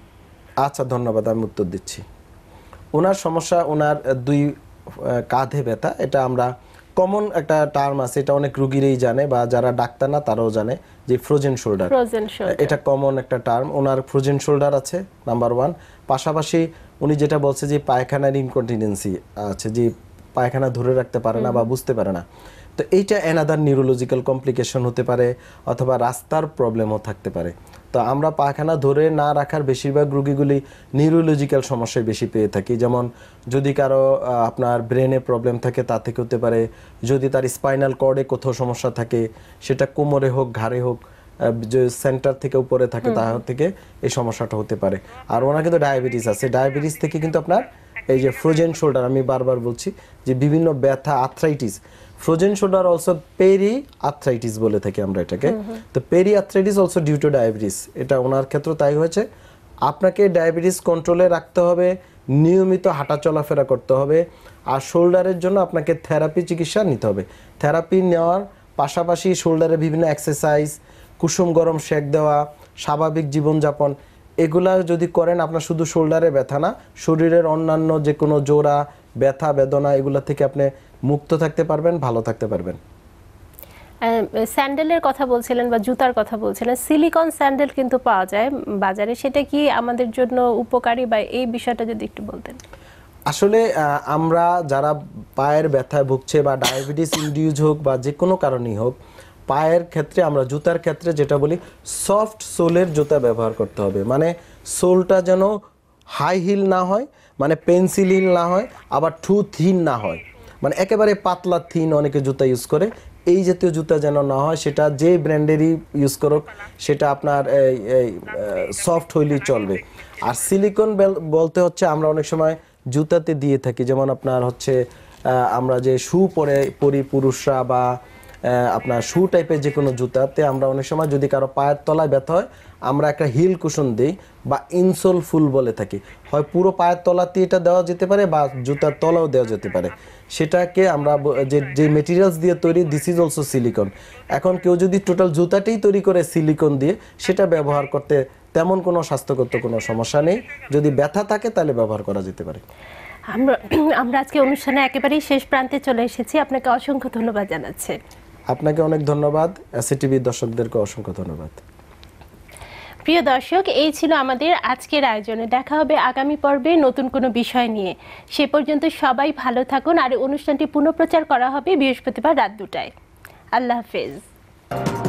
আচ্ছা ধন্যবাদ আমি উত্তর দিচ্ছি ওনার সমস্যা ওনার দুই কাঁধে ব্যথা এটা আমরা কমন একটা টার্ম আছে এটা অনেক রুগীরই জানে বা যারা ডাক্তার না তারাও জানে যে ফ্রোজেন শোল্ডার এটা কমন একটা টার্ম ওনার ফ্রোজেন শোল্ডার আছে নাম্বার ওয়ান পাশাপাশি উনি যেটা বলছে যে পায়খানার ইনকন্টিনেন্সি আছে যে পায়খানা ধরে রাখতে পারে না বা বুঝতে পারে না তো এইটা অ্যানাদার নিউরোলজিক্যাল কমপ্লিকেশন হতে পারে অথবা রাস্তার প্রবলেমও থাকতে পারে তো আমরা পায়খানা ধরে না রাখার বেশিরভাগ রুগীগুলি নিউরোলজিক্যাল সমস্যায় বেশি পেয়ে থাকি যেমন যদি কারো আপনার ব্রেনে প্রবলেম থাকে তা থেকে হতে পারে যদি তার স্পাইনাল কর্ডে কোথাও সমস্যা থাকে সেটা কোমরে হোক ঘাড়ে হোক যে সেন্টার থেকে উপরে থাকে তা থেকে এই সমস্যাটা হতে পারে আর ওনার কিন্তু ডায়াবেটিস আছে ডায়াবেটিস থেকে কিন্তু আপনার এই যে ফ্রোজেন শোল্ডার আমি বারবার বলছি যে বিভিন্ন ব্যথা arthritis frozen shoulder also peri arthritis বলে থাকি আমরা এটাকে তো peri arthritis also due to diabetes এটা ওনার ক্ষেত্রে তাই হয়েছে আপনাকে ডায়াবেটিস কন্ট্রোলে রাখতে হবে নিয়মিত হাঁটা চলাফেরা করতে হবে আর শোল্ডারের জন্য আপনাকে থেরাপি চিকিৎসা নিতে হবে থেরাপি নেওয়ার পাশাপাশি শোল্ডারে বিভিন্ন এক্সারসাইজ কুসুম গরম শেক দেওয়া স্বাভাবিক জীবনযাপন এগুলা যদি করেন আপনার শুধু শোল্ডারে ব্যথা না শরীরের অন্যান্য যে কোনো জোড়া ব্যথা বেদনা এগুলা থেকে আপনি মুক্ত থাকতে পারবেন ভালো থাকতে পারবেন স্যান্ডেলের কথা বলছিলেন বা জুতার কথা বলছিলেন সিলিকন স্যান্ডেল কিন্তু পাওয়া যায় বাজারে সেটা কি আমাদের জন্য উপকারী বা এই বিষয়টা যদি একটু বলতেন আসলে আমরা যারা পায়ের ব্যথায় ভুগছে বা ডায়াবেটিস ইন্ডিউজ হোক বা যে কোনো কারণেই হোক পায়ের ক্ষেত্রে আমরা জুতার ক্ষেত্রে যেটা বলি সফট সোলের জুতা ব্যবহার করতে হবে মানে সোলটা যেন হাই হিল না হয় মানে পেন্সিল হিল না হয় আবার ঠু থিন না হয় মানে একেবারে পাতলা থিন অনেকে জুতা ইউজ করে এই জাতীয় জুতা যেন না হয় সেটা যে ব্র্যান্ডেরই ইউজ করুক সেটা আপনার সফট হইলেই চলবে আর সিলিকন বলতে হচ্ছে আমরা অনেক সময় জুতাতে দিয়ে থাকি যেমন আপনার হচ্ছে আমরা যে শু পরে পরি পুরুষরা বা আপনার শু টাইপের যে কোনো জুতাতে আমরা অনেক সময় যদি কারো পায়ের তলায় ব্যথা হয় আমরা একটা হিল কুশন দিই বা ইনসোল ফুল বলে থাকি হয় পুরো পায়ের তলাতে এটা দেওয়া যেতে পারে বা জুতার তলাও দেওয়া যেতে পারে সেটাকে আমরা যে যে মেটেরিয়ালস দিয়ে তৈরি দিস ইজ অলসো সিলিকন এখন কেউ যদি টোটাল জুতাটাই তৈরি করে সিলিকন দিয়ে সেটা ব্যবহার করতে তেমন কোনো স্বাস্থ্যগত কোনো সমস্যা নেই যদি ব্যথা থাকে তাহলে ব্যবহার করা যেতে পারে আমরা আমরা আজকে অনুষ্ঠানে একেবারেই শেষ প্রান্তে চলে এসেছি আপনাকে অসংখ্য ধন্যবাদ জানাচ্ছি আপনাকে অনেক ধন্যবাদ এসএটিভি দর্শকদেরকে অসংখ্য ধন্যবাদ প্রিয় দর্শক এই ছিল আমাদের আজকের আয়োজনে দেখা হবে আগামী পর্বে নতুন কোনো বিষয় নিয়ে সে পর্যন্ত সবাই ভালো থাকুন আর অনুষ্ঠানটি পুনঃপ্রচার করা হবে বৃহস্পতিবার রাত দুটায় আল্লাহ হাফেজ